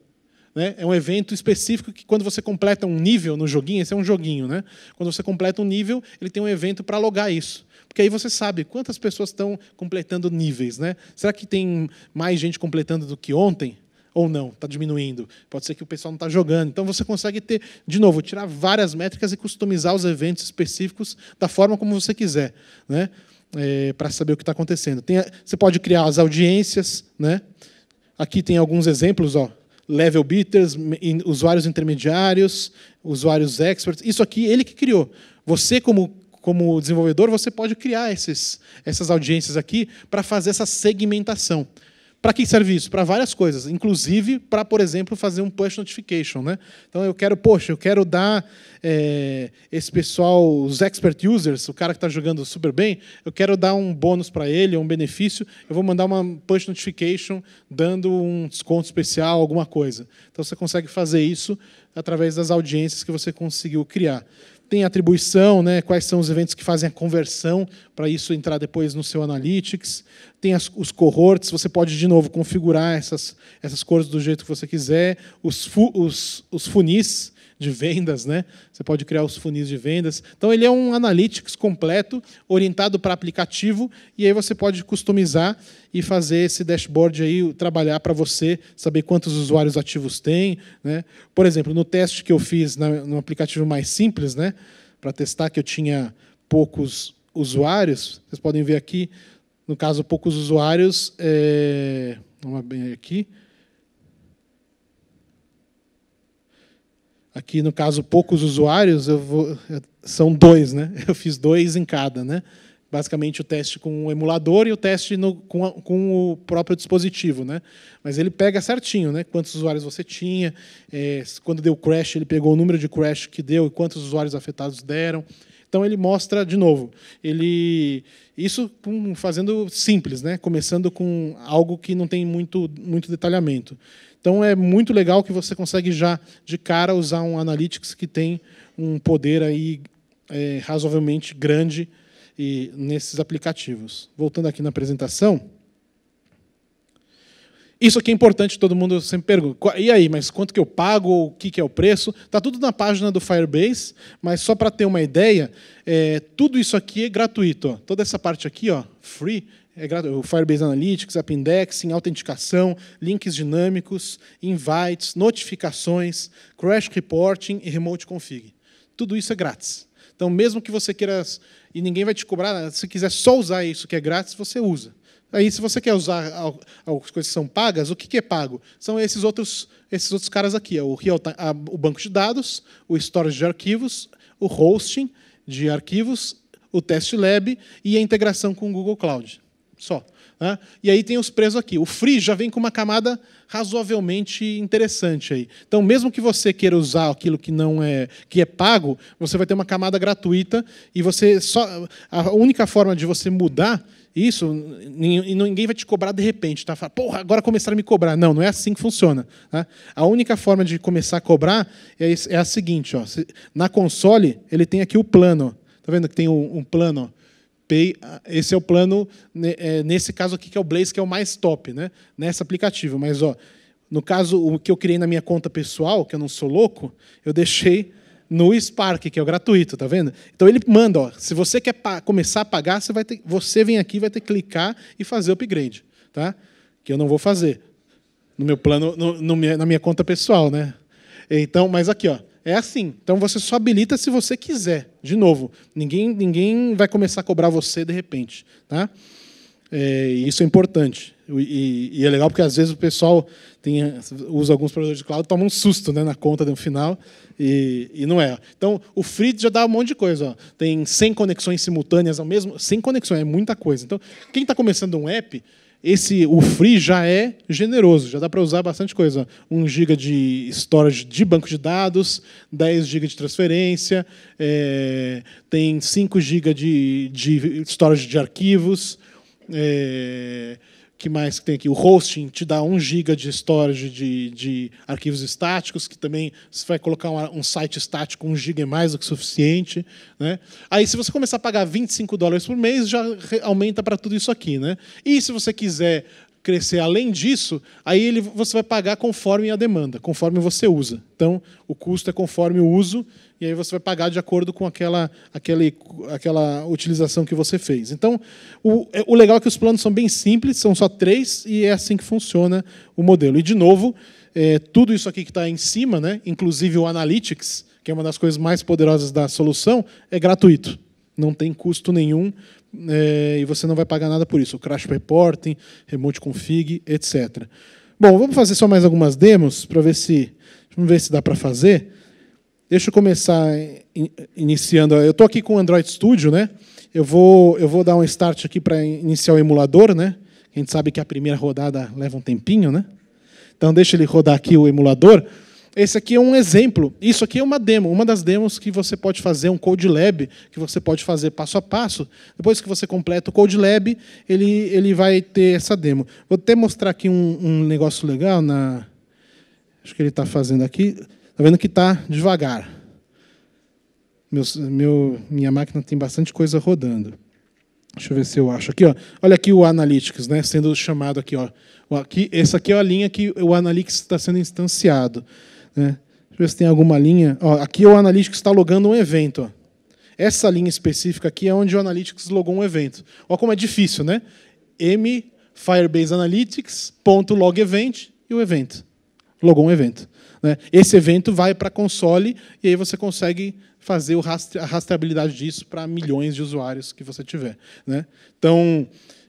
Né? É um evento específico que, quando você completa um nível no joguinho, esse é um joguinho, né? quando você completa um nível, ele tem um evento para logar isso. Porque aí você sabe quantas pessoas estão completando níveis. Né? Será que tem mais gente completando do que ontem? ou não, está diminuindo. Pode ser que o pessoal não está jogando. Então você consegue ter, de novo, tirar várias métricas e customizar os eventos específicos da forma como você quiser, né? É, para saber o que está acontecendo. Tem, você pode criar as audiências, né? Aqui tem alguns exemplos, ó level beaters, usuários intermediários, usuários experts. Isso aqui ele que criou. Você, como, como desenvolvedor, você pode criar esses, essas audiências aqui para fazer essa segmentação. Para que serve isso? Para várias coisas, inclusive para, por exemplo, fazer um push notification. Né? Então eu quero, poxa, eu quero dar é, esse pessoal, os expert users, o cara que está jogando super bem, eu quero dar um bônus para ele, um benefício, eu vou mandar uma push notification dando um desconto especial, alguma coisa. Então você consegue fazer isso através das audiências que você conseguiu criar tem atribuição, né, quais são os eventos que fazem a conversão, para isso entrar depois no seu Analytics. Tem as, os cohorts, você pode, de novo, configurar essas, essas cores do jeito que você quiser. Os, fu, os, os funis, de vendas, né? Você pode criar os funis de vendas. Então ele é um analytics completo, orientado para aplicativo, e aí você pode customizar e fazer esse dashboard aí trabalhar para você, saber quantos usuários ativos tem, né? Por exemplo, no teste que eu fiz na, no aplicativo mais simples, né, para testar que eu tinha poucos usuários, vocês podem ver aqui, no caso poucos usuários, é... vamos abrir aqui. Aqui, no caso, poucos usuários, vou, são dois, né? Eu fiz dois em cada, né? Basicamente, o teste com o emulador e o teste no, com, a, com, o próprio dispositivo, né? Mas ele pega certinho, né? Quantos usuários você tinha, é, quando deu crash, ele pegou o número de crash que deu e quantos usuários afetados deram. Então ele mostra de novo. Ele isso fazendo simples, né? Começando com algo que não tem muito muito detalhamento. Então é muito legal que você consegue já de cara usar um analytics que tem um poder aí é, razoavelmente grande e nesses aplicativos. Voltando aqui na apresentação, isso aqui é importante, todo mundo sempre pergunta. E aí, mas quanto que eu pago? O que, que é o preço? Está tudo na página do Firebase, mas só para ter uma ideia, é, tudo isso aqui é gratuito. Ó. Toda essa parte aqui, ó, free, é o Firebase Analytics, App Indexing, autenticação, links dinâmicos, invites, notificações, crash reporting e remote config. Tudo isso é grátis. Então, mesmo que você queira, e ninguém vai te cobrar, se quiser só usar isso que é grátis, você usa. Aí, se você quer usar algumas coisas que são pagas, o que é pago? São esses outros, esses outros caras aqui: o, o banco de dados, o storage de arquivos, o hosting de arquivos, o test lab e a integração com o Google Cloud só. Né? E aí tem os presos aqui. O free já vem com uma camada razoavelmente interessante aí. Então, mesmo que você queira usar aquilo que não é que é pago, você vai ter uma camada gratuita e você só a única forma de você mudar isso, e ninguém vai te cobrar de repente, tá? Fala, porra, agora começaram a me cobrar. Não, não é assim que funciona. Tá? A única forma de começar a cobrar é, é a seguinte, ó. Na console, ele tem aqui o plano. Tá vendo que tem um, plano? Pay, ah, esse é o plano, né, é, nesse caso aqui, que é o Blaze, que é o mais top, né? Nesse aplicativo. Mas, ó, no caso, o que eu criei na minha conta pessoal, que eu não sou louco, eu deixei no Spark, que é o gratuito, tá vendo? Então ele manda, ó, se você quer começar a pagar, você vai ter, você vem aqui, vai ter que clicar e fazer o upgrade, tá? Que eu não vou fazer no meu plano, no, no na minha conta pessoal, né? Então, mas aqui, ó, é assim. Então você só habilita se você quiser. De novo, ninguém, ninguém vai começar a cobrar você de repente. Tá? É, isso é importante. E, e, é legal porque às vezes o pessoal tem, usa alguns provedores de cloud e toma um susto né, na conta no final e, e não é. Então o free já dá um monte de coisa. Ó. Tem 100 conexões simultâneas ao mesmo. 100 conexões, é muita coisa. Então, quem está começando um app esse, o free já é generoso, já dá para usar bastante coisa. 1 GB de storage de banco de dados, 10 GB de transferência, é, tem 5 GB de, de storage de arquivos. É, que mais tem aqui? O hosting te dá 1 GB de storage de, de arquivos estáticos, que também você vai colocar um, um site estático, 1 GB é mais do que suficiente. Né? Aí, se você começar a pagar 25 dólares por mês, já aumenta para tudo isso aqui. Né? E se você quiser crescer além disso, aí ele, você vai pagar conforme a demanda, conforme você usa. Então, o custo é conforme o uso, e aí você vai pagar de acordo com aquela, aquela, aquela utilização que você fez. Então, o, é, o legal é que os planos são bem simples, são só três, e é assim que funciona o modelo. E, de novo, é, tudo isso aqui que está em cima, né, inclusive o Analytics, que é uma das coisas mais poderosas da solução, é gratuito. Não tem custo nenhum é, e você não vai pagar nada por isso. Crash Reporting, Remote Config, etc. Bom, vamos fazer só mais algumas demos para ver se vamos ver se dá para fazer. Deixa eu começar in, iniciando. Eu estou aqui com o Android Studio, né? Eu vou eu vou dar um start aqui para iniciar o emulador, né? A gente sabe que a primeira rodada leva um tempinho, né? Então deixa ele rodar aqui o emulador. Esse aqui é um exemplo. Isso aqui é uma demo, uma das demos que você pode fazer, um Code Lab, que você pode fazer passo a passo. Depois que você completa o Code Lab, ele, ele vai ter essa demo. Vou até mostrar aqui um, um negócio legal. Na... Acho que ele está fazendo aqui. Está vendo que está devagar. Meu, meu, minha máquina tem bastante coisa rodando. Deixa eu ver se eu acho aqui, ó. Olha aqui o Analytics, né, sendo chamado aqui, ó. Aqui, essa aqui é a linha que o Analytics está sendo instanciado. Né? Deixa eu ver se tem alguma linha. Ó, aqui é o Analytics está logando um evento. Ó. Essa linha específica aqui é onde o Analytics logou um evento. Olha como é difícil, né? M Firebase Analytics ponto log event e o evento. Logou um evento. Né? Esse evento vai para console e aí você consegue fazer a rastreabilidade disso para milhões de usuários que você tiver. Né? Então,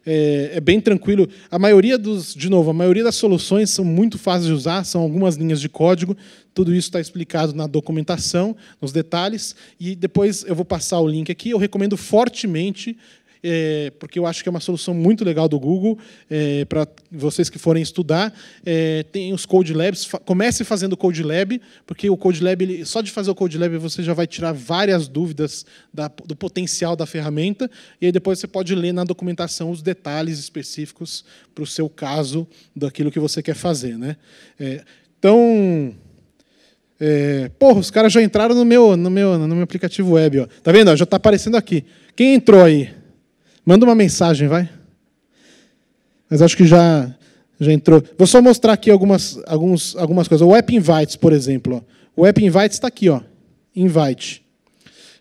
é, é, bem tranquilo. A maioria dos, de novo, a maioria das soluções são muito fáceis de usar, são algumas linhas de código. Tudo isso está explicado na documentação, nos detalhes. E depois eu vou passar o link aqui. Eu recomendo fortemente é, porque eu acho que é uma solução muito legal do Google é, para vocês que forem estudar. É, tem os Code Labs, comece fazendo o Code Lab, porque o Code Lab, ele, só de fazer o Code Lab você já vai tirar várias dúvidas da, do potencial da ferramenta, e aí depois você pode ler na documentação os detalhes específicos para o seu caso, daquilo que você quer fazer. Né? É, então. É, porra, os caras já entraram no meu, no meu, no meu aplicativo web. Ó. Tá vendo? já está aparecendo aqui. Quem entrou aí? Manda uma mensagem, vai. Mas acho que já já entrou. Vou só mostrar aqui algumas, alguns, algumas coisas. O App Invites, por exemplo. Ó. O App Invites está aqui, ó. Invite.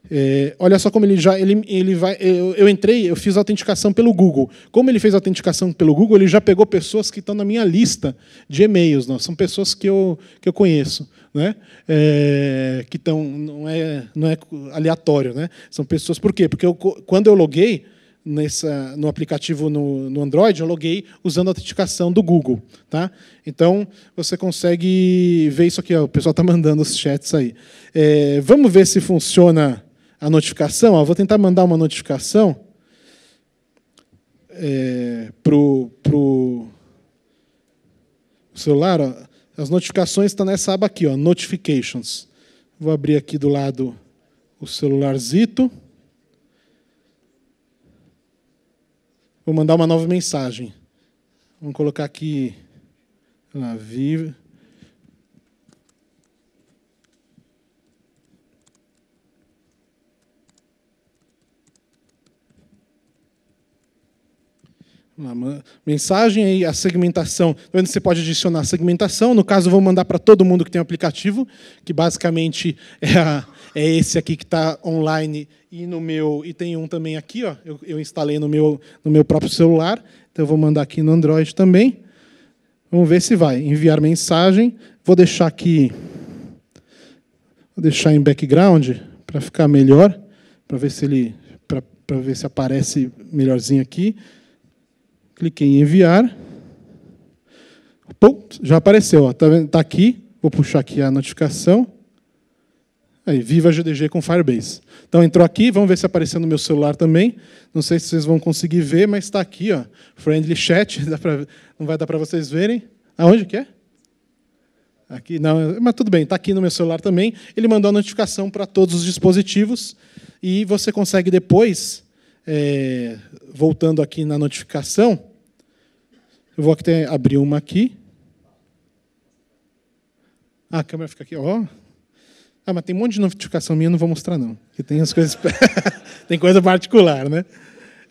É, olha só como ele já ele, ele vai. Eu, eu entrei, eu fiz autenticação pelo Google. Como ele fez autenticação pelo Google, ele já pegou pessoas que estão na minha lista de e-mails. Não, são pessoas que eu, que eu conheço, né? É, que estão não é não é aleatório, né? São pessoas. Por quê? Porque eu, quando eu loguei nessa, no aplicativo no, no Android, eu loguei usando a autenticação do Google. Tá? Então, você consegue ver isso aqui. Ó, o pessoal está mandando os chats aí. É, vamos ver se funciona a notificação. Ó, vou tentar mandar uma notificação é, para o pro celular. Ó. As notificações estão nessa aba aqui, ó, Notifications. Vou abrir aqui do lado o celularzito. Vou mandar uma nova mensagem. Vamos colocar aqui. Lá, vivo. Uma mensagem e a segmentação. Tá Você pode adicionar segmentação. No caso, vou mandar para todo mundo que tem o um aplicativo, que basicamente é, a, é esse aqui que está online e no meu e tem um também aqui. Ó, eu, eu, instalei no meu no meu próprio celular. Então eu vou mandar aqui no Android também. Vamos ver se vai. Enviar mensagem. Vou deixar aqui. Vou deixar em background para ficar melhor, para ver se ele para ver se aparece melhorzinho aqui cliquei em enviar. Pum, já apareceu, está tá aqui. Vou puxar aqui a notificação. Aí, viva GDG com Firebase. Então entrou aqui, vamos ver se apareceu no meu celular também. Não sei se vocês vão conseguir ver, mas está aqui, ó. Friendly chat, pra, não vai dar para vocês verem. Aonde que é? Aqui, não, mas tudo bem, está aqui no meu celular também. Ele mandou a notificação para todos os dispositivos e você consegue depois é, voltando aqui na notificação, eu vou até abrir uma aqui. Ah, a câmera fica aqui, ó. Ah, mas tem um monte de notificação minha, não vou mostrar não, que tem as coisas, tem coisa particular, né?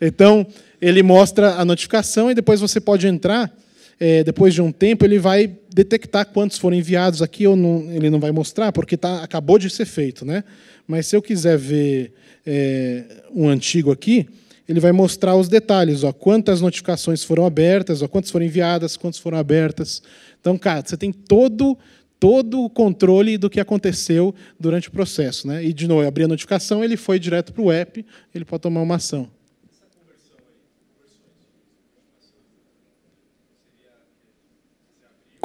Então ele mostra a notificação e depois você pode entrar. É, depois de um tempo ele vai detectar quantos foram enviados aqui. Não, ele não vai mostrar porque tá, acabou de ser feito, né? Mas se eu quiser ver é, um antigo aqui, ele vai mostrar os detalhes, ó, quantas notificações foram abertas, ó, quantas foram enviadas, quantas foram abertas. Então, cara, você tem todo todo o controle do que aconteceu durante o processo, né? E de novo, abrir a notificação, ele foi direto para o app, ele pode tomar uma ação.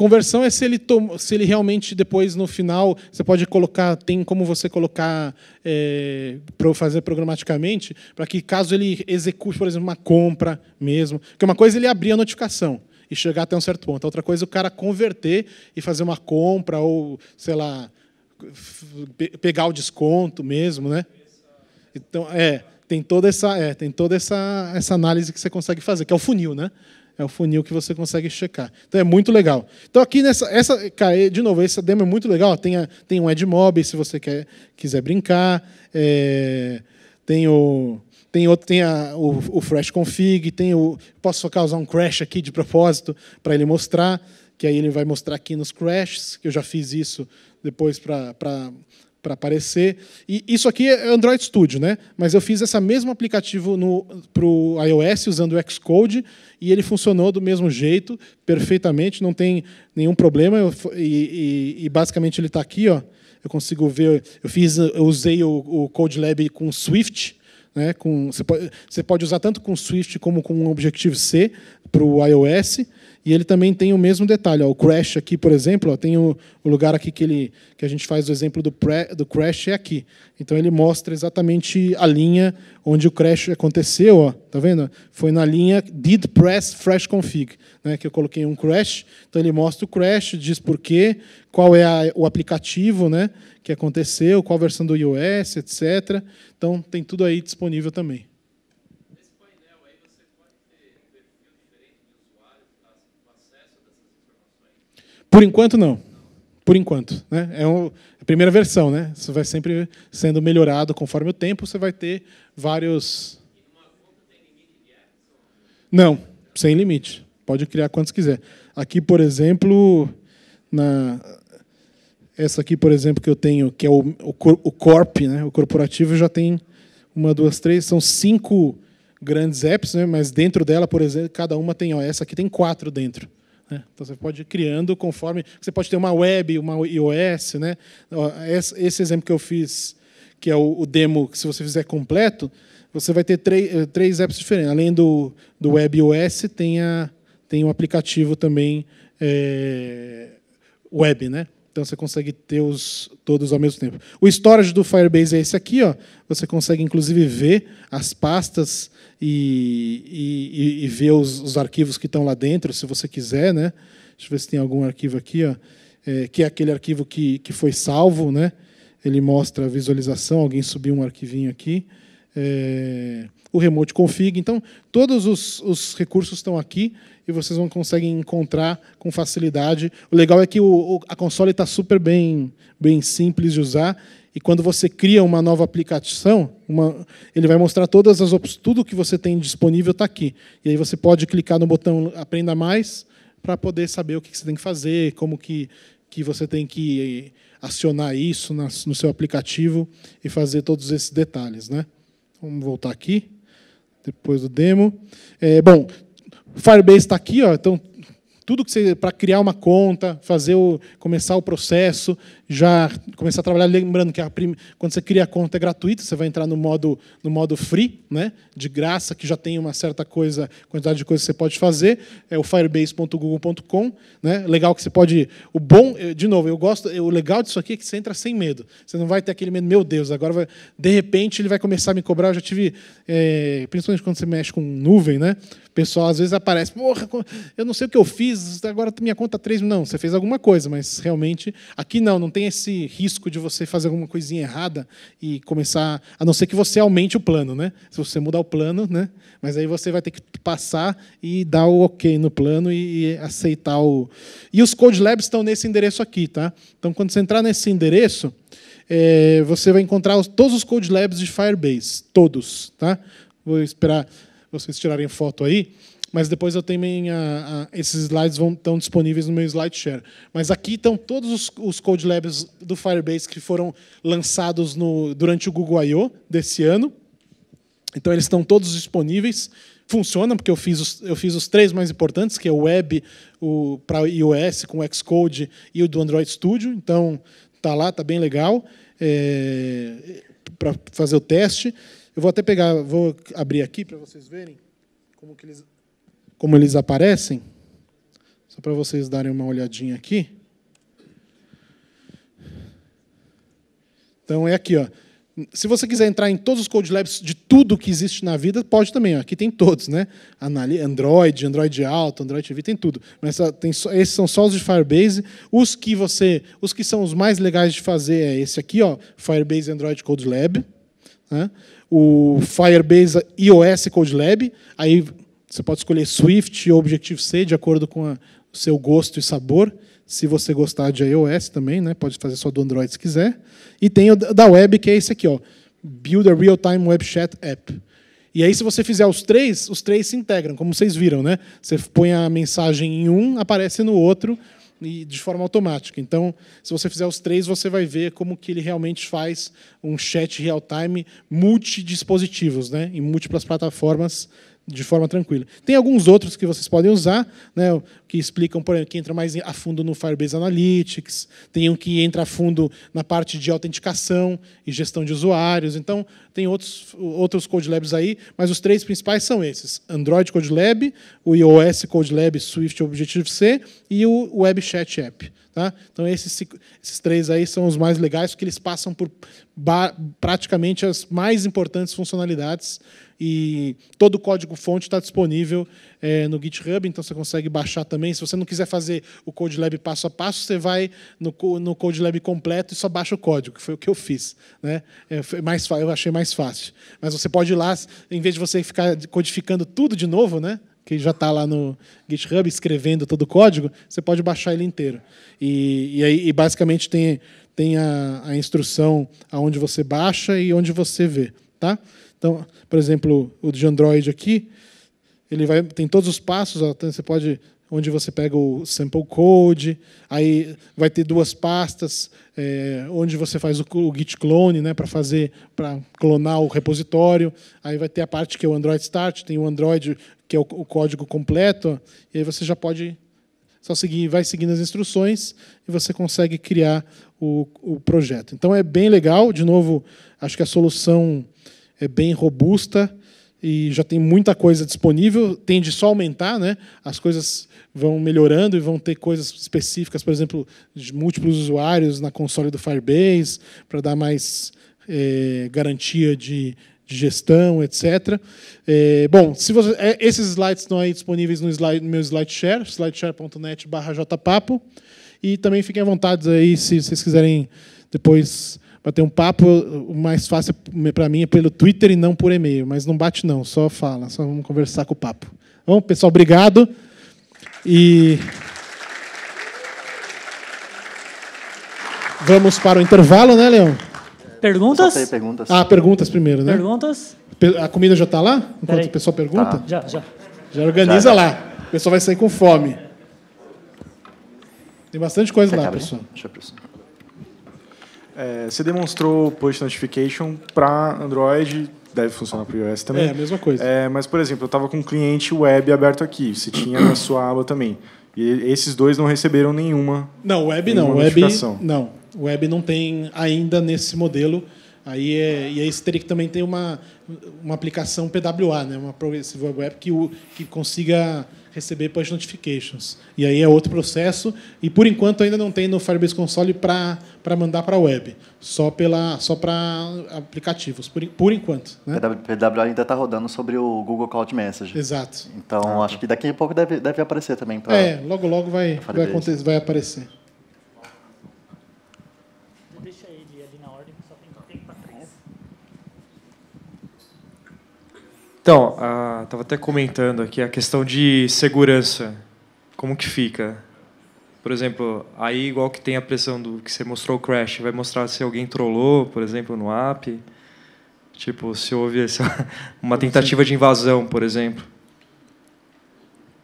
Conversão é se ele, tom, se ele realmente depois no final você pode colocar, tem como você colocar é, para fazer programaticamente, para que caso ele execute, por exemplo, uma compra mesmo. Porque uma coisa é ele abrir a notificação e chegar até um certo ponto. Outra coisa é o cara converter e fazer uma compra ou, sei lá, pegar o desconto mesmo, né? Então, é, tem toda essa, é, tem toda essa, essa análise que você consegue fazer, que é o funil, né? é o funil que você consegue checar. Então é muito legal. Então aqui nessa, essa, cara, de novo, essa demo é muito legal. Tem, a, tem um Edmob se você quer, quiser brincar. É, tem o tem, outro, tem a, o, o Fresh Config, tem o. Posso causar um crash aqui de propósito para ele mostrar, que aí ele vai mostrar aqui nos crashes, que eu já fiz isso depois para para aparecer. E isso aqui é Android Studio, né? Mas eu fiz esse mesmo aplicativo para o iOS usando o Xcode e ele funcionou do mesmo jeito, perfeitamente, não tem nenhum problema. Eu, e, e, e, basicamente ele está aqui, ó. Eu consigo ver. Eu fiz, eu usei o, o Code Lab com Swift. Né, com, você, pode, você pode usar tanto com Swift como com Objective-C para o iOS. E ele também tem o mesmo detalhe. Ó, o crash aqui, por exemplo, ó, tem o, o, lugar aqui que, ele, que a gente faz o exemplo do, pré, do crash é aqui. Então ele mostra exatamente a linha onde o crash aconteceu. Ó, tá vendo? Foi na linha did press fresh config, né, que eu coloquei um crash. Então ele mostra o crash, diz por quê, qual é a, o aplicativo né, que aconteceu, qual versão do iOS, etc. Então tem tudo aí disponível também. Por enquanto, não. Por enquanto. Né? É, é a primeira versão, né? Isso vai sempre sendo melhorado conforme o tempo, você vai ter vários. Não, sem limite. Pode criar quantos quiser. Aqui, por exemplo, na essa aqui, por exemplo, que eu tenho, que é o, o, o corp, né? O corporativo já tem uma, duas, três, são cinco grandes apps, né? Mas dentro dela, por exemplo, cada uma tem, ó, essa aqui tem quatro dentro. Né? Então você pode ir criando conforme. Você pode ter uma web, uma iOS. Né? Esse exemplo que eu fiz, que é o demo, que se você fizer completo, você vai ter três, eh, apps diferentes. Além do, do web iOS, tem, a, tem um aplicativo também é, web. Né? Então você consegue ter os todos ao mesmo tempo. O storage do Firebase é esse aqui, ó. Você consegue inclusive ver as pastas e, e, e ver os, os, arquivos que estão lá dentro, se você quiser, né? Deixa eu ver se tem algum arquivo aqui, ó, é, que é aquele arquivo que, que foi salvo, né? Ele mostra a visualização. Alguém subiu um arquivinho aqui é, o remote config. Então, todos os, os, recursos estão aqui e vocês vão conseguem encontrar com facilidade. O legal é que o, a console está super bem, bem simples de usar. E quando você cria uma nova aplicação, uma, ele vai mostrar todas as opções, tudo que você tem disponível está aqui. E aí você pode clicar no botão Aprenda Mais para poder saber o que você tem que fazer, como que, que você tem que acionar isso no seu aplicativo e fazer todos esses detalhes, né? Vamos voltar aqui, depois do demo. É, bom, Firebase está aqui, ó, então tudo que você para criar uma conta, fazer o, começar o processo, já começar a trabalhar, lembrando que prim... quando você cria a conta é gratuita, você vai entrar no modo, no modo free, né? de graça, que já tem uma certa coisa, quantidade de coisas que você pode fazer, é o firebase.google.com, né? legal que você pode, o bom, eh, de novo, eu gosto, o legal disso aqui é que você entra sem medo, você não vai ter aquele medo, meu Deus, agora vai... de repente ele vai começar a me cobrar, eu já tive, é... principalmente quando você mexe com nuvem, né? O pessoal às vezes aparece, porra, eu não sei o que eu fiz, agora minha conta 3, não, você fez alguma coisa, mas realmente, aqui não, não tem tem esse risco de você fazer alguma coisinha errada e começar, a não ser que você aumente o plano, né? Se você mudar o plano, né? Mas aí você vai ter que passar e dar o OK no plano e, e aceitar o. E os Code Labs estão nesse endereço aqui, tá? Então, quando você entrar nesse endereço, é, você vai encontrar os, todos os Code Labs de Firebase, todos, tá? Vou esperar vocês tirarem foto aí mas depois eu tenho a, esses slides vão, estão disponíveis no meu SlideShare. Mas aqui estão todos os, os Code Labs do Firebase que foram lançados no, durante o Google I.O. desse ano. Então, eles estão todos disponíveis. Funcionam, porque eu fiz os, eu fiz os três mais importantes, que é o Web o, para iOS, com o Xcode e o do Android Studio. Então, tá lá, tá bem legal é, para fazer o teste. Eu vou até pegar, vou abrir aqui para vocês verem como que eles como eles aparecem. Só para vocês darem uma olhadinha aqui. Então é aqui, ó. Se você quiser entrar em todos os code labs de tudo que existe na vida, pode também. Ó. Aqui tem todos, né? Android, Android Alto, Android TV, tem tudo. Mas tem esses são só os de Firebase. Os que você, os que são os mais legais de fazer é esse aqui, ó, Firebase Android Code Lab, né? o Firebase iOS Code Lab. Aí você pode escolher Swift ou Objective-C de acordo com o seu gosto e sabor. Se você gostar de iOS também, né? pode fazer só do Android se quiser. E tem o da web, que é esse aqui, ó, Build a Real-Time Web Chat App. E aí, se você fizer os três, os três se integram, como vocês viram. Né? Você põe a mensagem em um, aparece no outro, e de forma automática. Então, se você fizer os três, você vai ver como que ele realmente faz um chat real-time multidispositivos, né? em múltiplas plataformas de forma tranquila. Tem alguns outros que vocês podem usar, né, que explicam, por exemplo, que entra mais a fundo no Firebase Analytics, tem um que entra a fundo na parte de autenticação e gestão de usuários. Então, tem outros, outros Code Labs aí, mas os três principais são esses: Android Code Lab, o iOS Code Lab Swift Objective-C e o Web Chat App. Tá? Então, esses, esses três aí são os mais legais, porque eles passam por praticamente as mais importantes funcionalidades. E todo o código-fonte está disponível é, no GitHub, então você consegue baixar também. Se você não quiser fazer o Code Lab passo a passo, você vai no, no Code Lab completo e só baixa o código, que foi o que eu fiz. Né? É, mais, eu achei mais mais fácil. Mas você pode ir lá, em vez de você ficar codificando tudo de novo, né? que já está lá no GitHub escrevendo todo o código, você pode baixar ele inteiro. E, e aí e basicamente tem, tem a, a instrução aonde você baixa e onde você vê. Tá? Então, por exemplo, o de Android aqui, ele vai, tem todos os passos, ó, então você pode onde você pega o sample code, aí vai ter duas pastas, é, onde você faz o, o git clone, né, para fazer, para clonar o repositório. Aí vai ter a parte que é o Android Start, tem o Android que é o, o código completo, e aí você já pode só seguir, vai seguindo as instruções e você consegue criar o, o projeto. Então é bem legal, de novo, acho que a solução é bem robusta e já tem muita coisa disponível, tende só a aumentar, né? as coisas vão melhorando e vão ter coisas específicas, por exemplo, de múltiplos usuários na console do Firebase, para dar mais é, garantia de, de, gestão, etc. É, bom, se você, é, esses slides estão aí disponíveis no, slide, no meu SlideShare, slideshare.net jpapo, e também fiquem à vontade aí se vocês quiserem depois para ter um papo, o mais fácil para mim é pelo Twitter e não por e-mail. Mas não bate, não, só fala, só vamos conversar com o papo. Tá bom, pessoal, obrigado. E. Vamos para o intervalo, né, Leão? Perguntas? perguntas? Ah, perguntas primeiro, né? Perguntas? A comida já está lá? Enquanto o pessoal pergunta? Tá. Já, já. Já organiza já, já. lá. O pessoal vai sair com fome. Tem bastante coisa Você lá, pessoal. Deixa eu é, você demonstrou push notification para Android, deve funcionar para o iOS também. É, a mesma coisa. É, mas, por exemplo, eu estava com um cliente web aberto aqui, você tinha na sua aba também. E esses dois não receberam nenhuma. Não, web nenhuma não. Web, não. Web não tem ainda nesse modelo. Aí é, e aí você teria que também ter uma, uma aplicação PWA, né? uma Progressive Web que, o, que consiga receber push notifications. E aí é outro processo. E por enquanto ainda não tem no Firebase Console para mandar para a web, só pela só para aplicativos, por, por enquanto. Né? PWA ainda está rodando sobre o Google Cloud Message. Exato. Então ah, acho tá. que daqui a pouco deve, deve aparecer também. Pra, é, logo logo vai, vai, acontecer, vai aparecer. Então, estava até comentando aqui a questão de segurança. Como que fica? Por exemplo, aí igual que tem a pressão do que você mostrou o crash, vai mostrar se alguém trollou, por exemplo, no app. Tipo, se houve essa, uma assim? tentativa de invasão, por exemplo.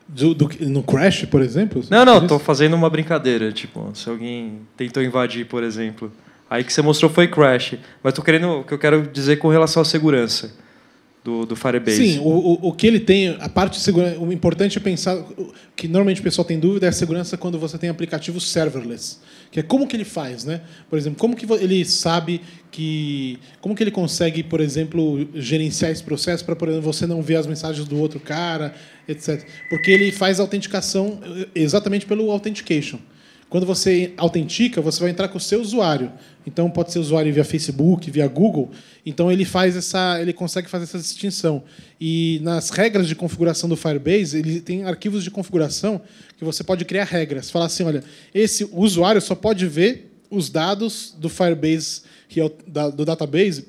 Do, do, no Crash, por exemplo? Não, não, estou fazendo uma brincadeira. Tipo, se alguém tentou invadir, por exemplo. Aí que você mostrou foi Crash. Mas tô querendo. O que eu quero dizer com relação à segurança do, do Firebase. Sim, o, o, que ele tem, a parte de segurança, o importante é pensar, que normalmente o pessoal tem dúvida, é a segurança quando você tem aplicativos serverless, que é como que ele faz, né? Por exemplo, como que ele sabe que, como que ele consegue, por exemplo, gerenciar esse processo para, por exemplo, você não ver as mensagens do outro cara, etc. Porque ele faz autenticação eh, exatamente pelo authentication. Quando você autentica, você vai entrar com o seu usuário. Então pode ser usuário via Facebook, via Google. Então ele faz essa, ele consegue fazer essa distinção. E nas regras de configuração do Firebase, ele tem arquivos de configuração que você pode criar regras. Falar assim, olha, esse usuário só pode ver os dados do Firebase é do database,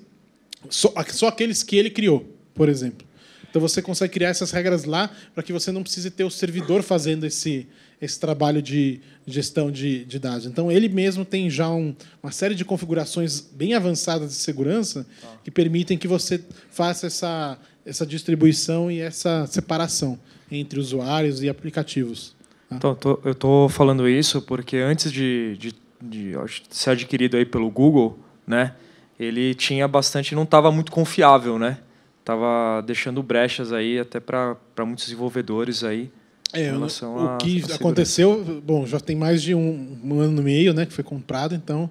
só, só aqueles que ele criou, por exemplo. Então você consegue criar essas regras lá para que você não precise ter o servidor fazendo esse esse trabalho de gestão de, de dados. Então, ele mesmo tem já um, uma série de configurações bem avançadas de segurança ah. que permitem que você faça essa, essa distribuição e essa separação entre usuários e aplicativos. Então, tô, eu estou falando isso porque antes de, de, de, ser adquirido aí pelo Google, né, ele tinha bastante, não estava muito confiável, né? Tava deixando brechas aí até para muitos desenvolvedores aí é, relação o que a, aconteceu, bom, já tem mais de um, um, ano e meio, né, que foi comprado, então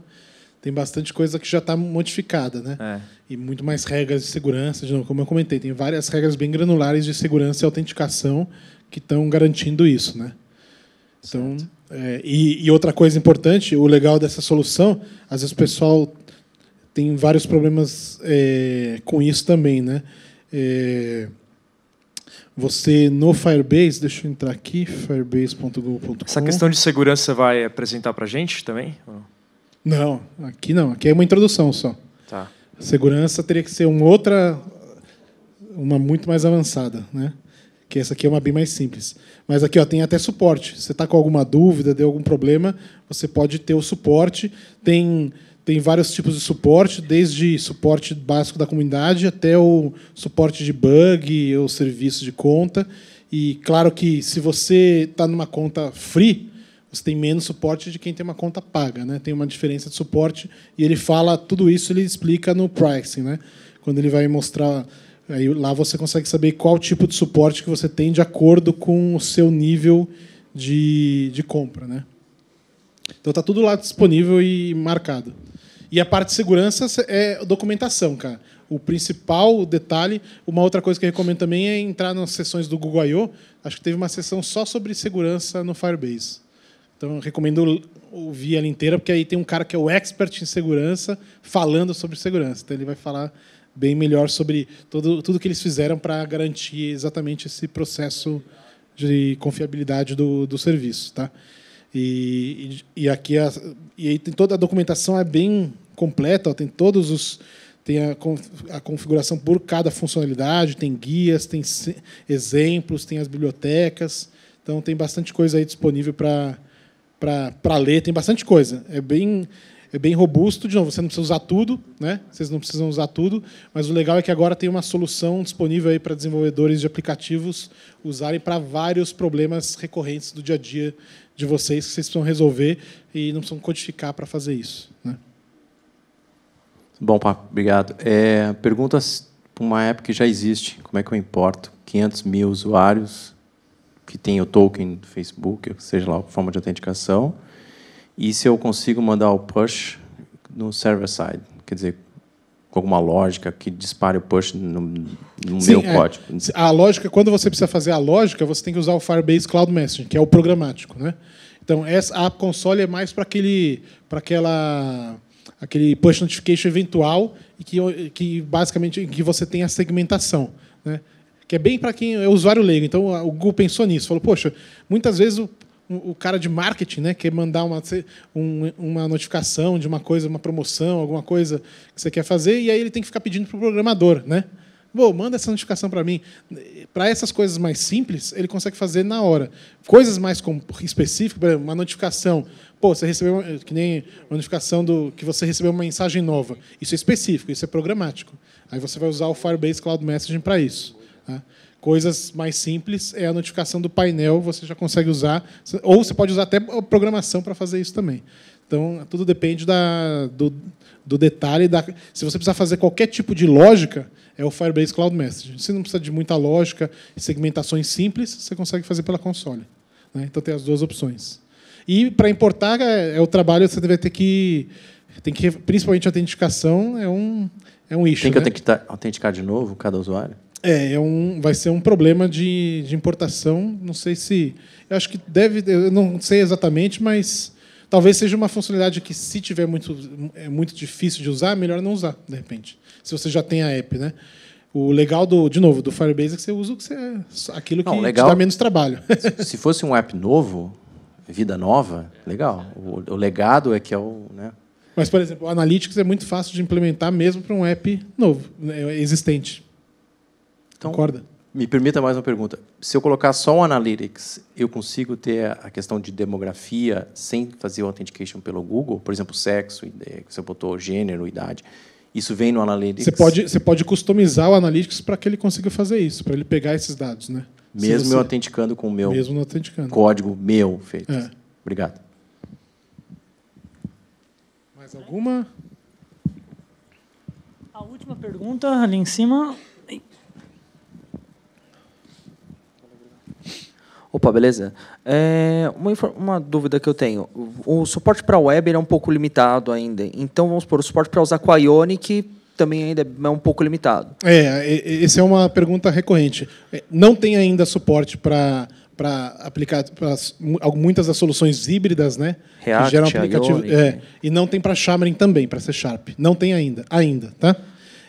tem bastante coisa que já está modificada, né? É. E muito mais regras de segurança, de novo, como eu comentei, tem várias regras bem granulares de segurança e autenticação que estão garantindo isso, né? Então, é, e, e, outra coisa importante, o legal dessa solução, às vezes o pessoal tem vários problemas é, com isso também, né? É, você no Firebase, deixa eu entrar aqui, firebase.google.com. Essa questão de segurança vai apresentar para gente também? Não, aqui não. Aqui é uma introdução só. Tá. Segurança teria que ser uma outra, uma muito mais avançada, né? Que essa aqui é uma bem mais simples. Mas aqui ó, tem até suporte. Você está com alguma dúvida, deu algum problema, você pode ter o suporte. Tem tem vários tipos de suporte, desde suporte básico da comunidade até o suporte de bug ou serviço de conta. E claro que se você está numa conta free, você tem menos suporte de quem tem uma conta paga, né? Tem uma diferença de suporte e ele fala tudo isso, ele explica no pricing, né? Quando ele vai mostrar aí lá você consegue saber qual tipo de suporte que você tem de acordo com o seu nível de, de compra, né? Então está tudo lá disponível e marcado. E a parte de segurança é documentação, cara. O principal detalhe. Uma outra coisa que eu recomendo também é entrar nas sessões do Google I.O. Acho que teve uma sessão só sobre segurança no Firebase. Então, eu recomendo ouvir ela inteira, porque aí tem um cara que é o expert em segurança falando sobre segurança. Então, ele vai falar bem melhor sobre todo, tudo que eles fizeram para garantir exatamente esse processo de confiabilidade do, do serviço. Tá? E, e aqui a, e aí tem toda a documentação é bem completa, ó, tem todos os tem a, a, configuração por cada funcionalidade, tem guias, tem exemplos, tem as bibliotecas. Então tem bastante coisa aí disponível para para ler, tem bastante coisa. É bem é bem robusto, de novo, você não precisa usar tudo, né? Vocês não precisam usar tudo, mas o legal é que agora tem uma solução disponível aí para desenvolvedores de aplicativos usarem para vários problemas recorrentes do dia a dia de vocês que vocês precisam resolver e não precisam codificar para fazer isso. Né? Bom, Papo, obrigado. É, perguntas para uma app que já existe, como é que eu importo? 500 mil usuários que tem o token do Facebook, seja lá a forma de autenticação, e se eu consigo mandar o push no server side, quer dizer, com alguma lógica que dispare o push no, no Sim, meu é. código. A lógica, quando você precisa fazer a lógica, você tem que usar o Firebase Cloud Messaging, que é o programático, né? Então, essa, a console é mais para aquele, para aquela, aquele push notification eventual e que, que basicamente que você tem a segmentação, né? Que é bem para quem é usuário leigo. Então, o Google pensou nisso, falou: poxa, muitas vezes o, o cara de marketing, né, quer mandar uma, uma notificação de uma coisa, uma promoção, alguma coisa que você quer fazer, e aí ele tem que ficar pedindo para o programador, né? Bom, manda essa notificação para mim. Para essas coisas mais simples, ele consegue fazer na hora. Coisas mais específicas, por exemplo, uma notificação. Pô, você recebeu uma, que nem uma notificação do que você recebeu uma mensagem nova. Isso é específico, isso é programático. Aí você vai usar o Firebase Cloud Messaging para isso. Tá? Coisas mais simples é a notificação do painel, você já consegue usar, ou você pode usar até programação para fazer isso também. Então, tudo depende da, do, do detalhe. Da, se você precisar fazer qualquer tipo de lógica, é o Firebase Cloud Message. Se não precisa de muita lógica e segmentações simples, você consegue fazer pela console. Né? Então, tem as duas opções. E, para importar, é, é, o trabalho que você deve ter que... Tem que principalmente a autenticação é um, é um issue. Tem que né? autenticar de novo cada usuário? É, é um, vai ser um problema de, de importação. Não sei se. Eu acho que deve. Eu não sei exatamente, mas talvez seja uma funcionalidade que, se tiver muito, é muito difícil de usar, melhor não usar, de repente. Se você já tem a app, né? O legal do, de novo, do Firebase é que você usa que você, aquilo que não, legal, te dá menos trabalho. se fosse um app novo, vida nova, legal. O, o legado é que é o. Né? Mas, por exemplo, o Analytics é muito fácil de implementar mesmo para um app novo, né, existente. Então, Concorda? Me permita mais uma pergunta. Se eu colocar só o Analytics, eu consigo ter a questão de demografia sem fazer o authentication pelo Google? Por exemplo, sexo, você botou gênero, idade. Isso vem no Analytics? Você pode, você pode customizar o Analytics para que ele consiga fazer isso, para ele pegar esses dados, né? Mesmo eu autenticando com o meu código meu feito. É. Obrigado. Mais alguma? A última pergunta ali em cima. Opa, beleza? É, uma, uma, dúvida que eu tenho. O suporte para web é um pouco limitado ainda. Então, vamos por o suporte para usar com a Ionic também ainda é um pouco limitado. É, essa é uma pergunta recorrente. É, não tem ainda suporte para para aplicar pra muitas das soluções híbridas, né? React, que geram aplicativo, É, né? e não tem para Xamarin também, para C Sharp. Não tem ainda, ainda, tá?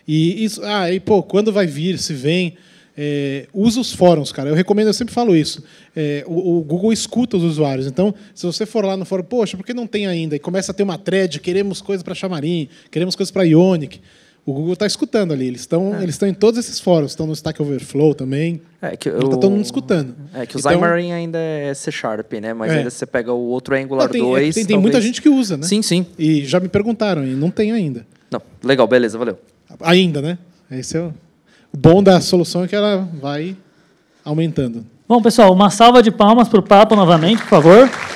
E isso, ah, e pô, quando vai vir, se vem, é, usa os fóruns, cara. Eu recomendo, eu sempre falo isso. É, o, o, Google escuta os usuários. Então, se você for lá no fórum, poxa, por que não tem ainda? E começa a ter uma thread, queremos coisa para Xamarin, queremos coisa para Ionic. O Google está escutando ali. Eles estão é. eles estão em todos esses fóruns. Estão no Stack Overflow também. É que está todo mundo escutando. É que o então, Xamarin ainda é C Sharp, né? Mas é. ainda você pega o outro Angular não, tem, 2. É, tem, tem talvez... muita gente que usa, né? Sim, sim. E já me perguntaram, e não tem ainda. Não, legal, beleza, valeu. Ainda, né? Esse é o o bom da solução é que ela vai aumentando. Bom, pessoal, uma salva de palmas para o Papa novamente, por favor.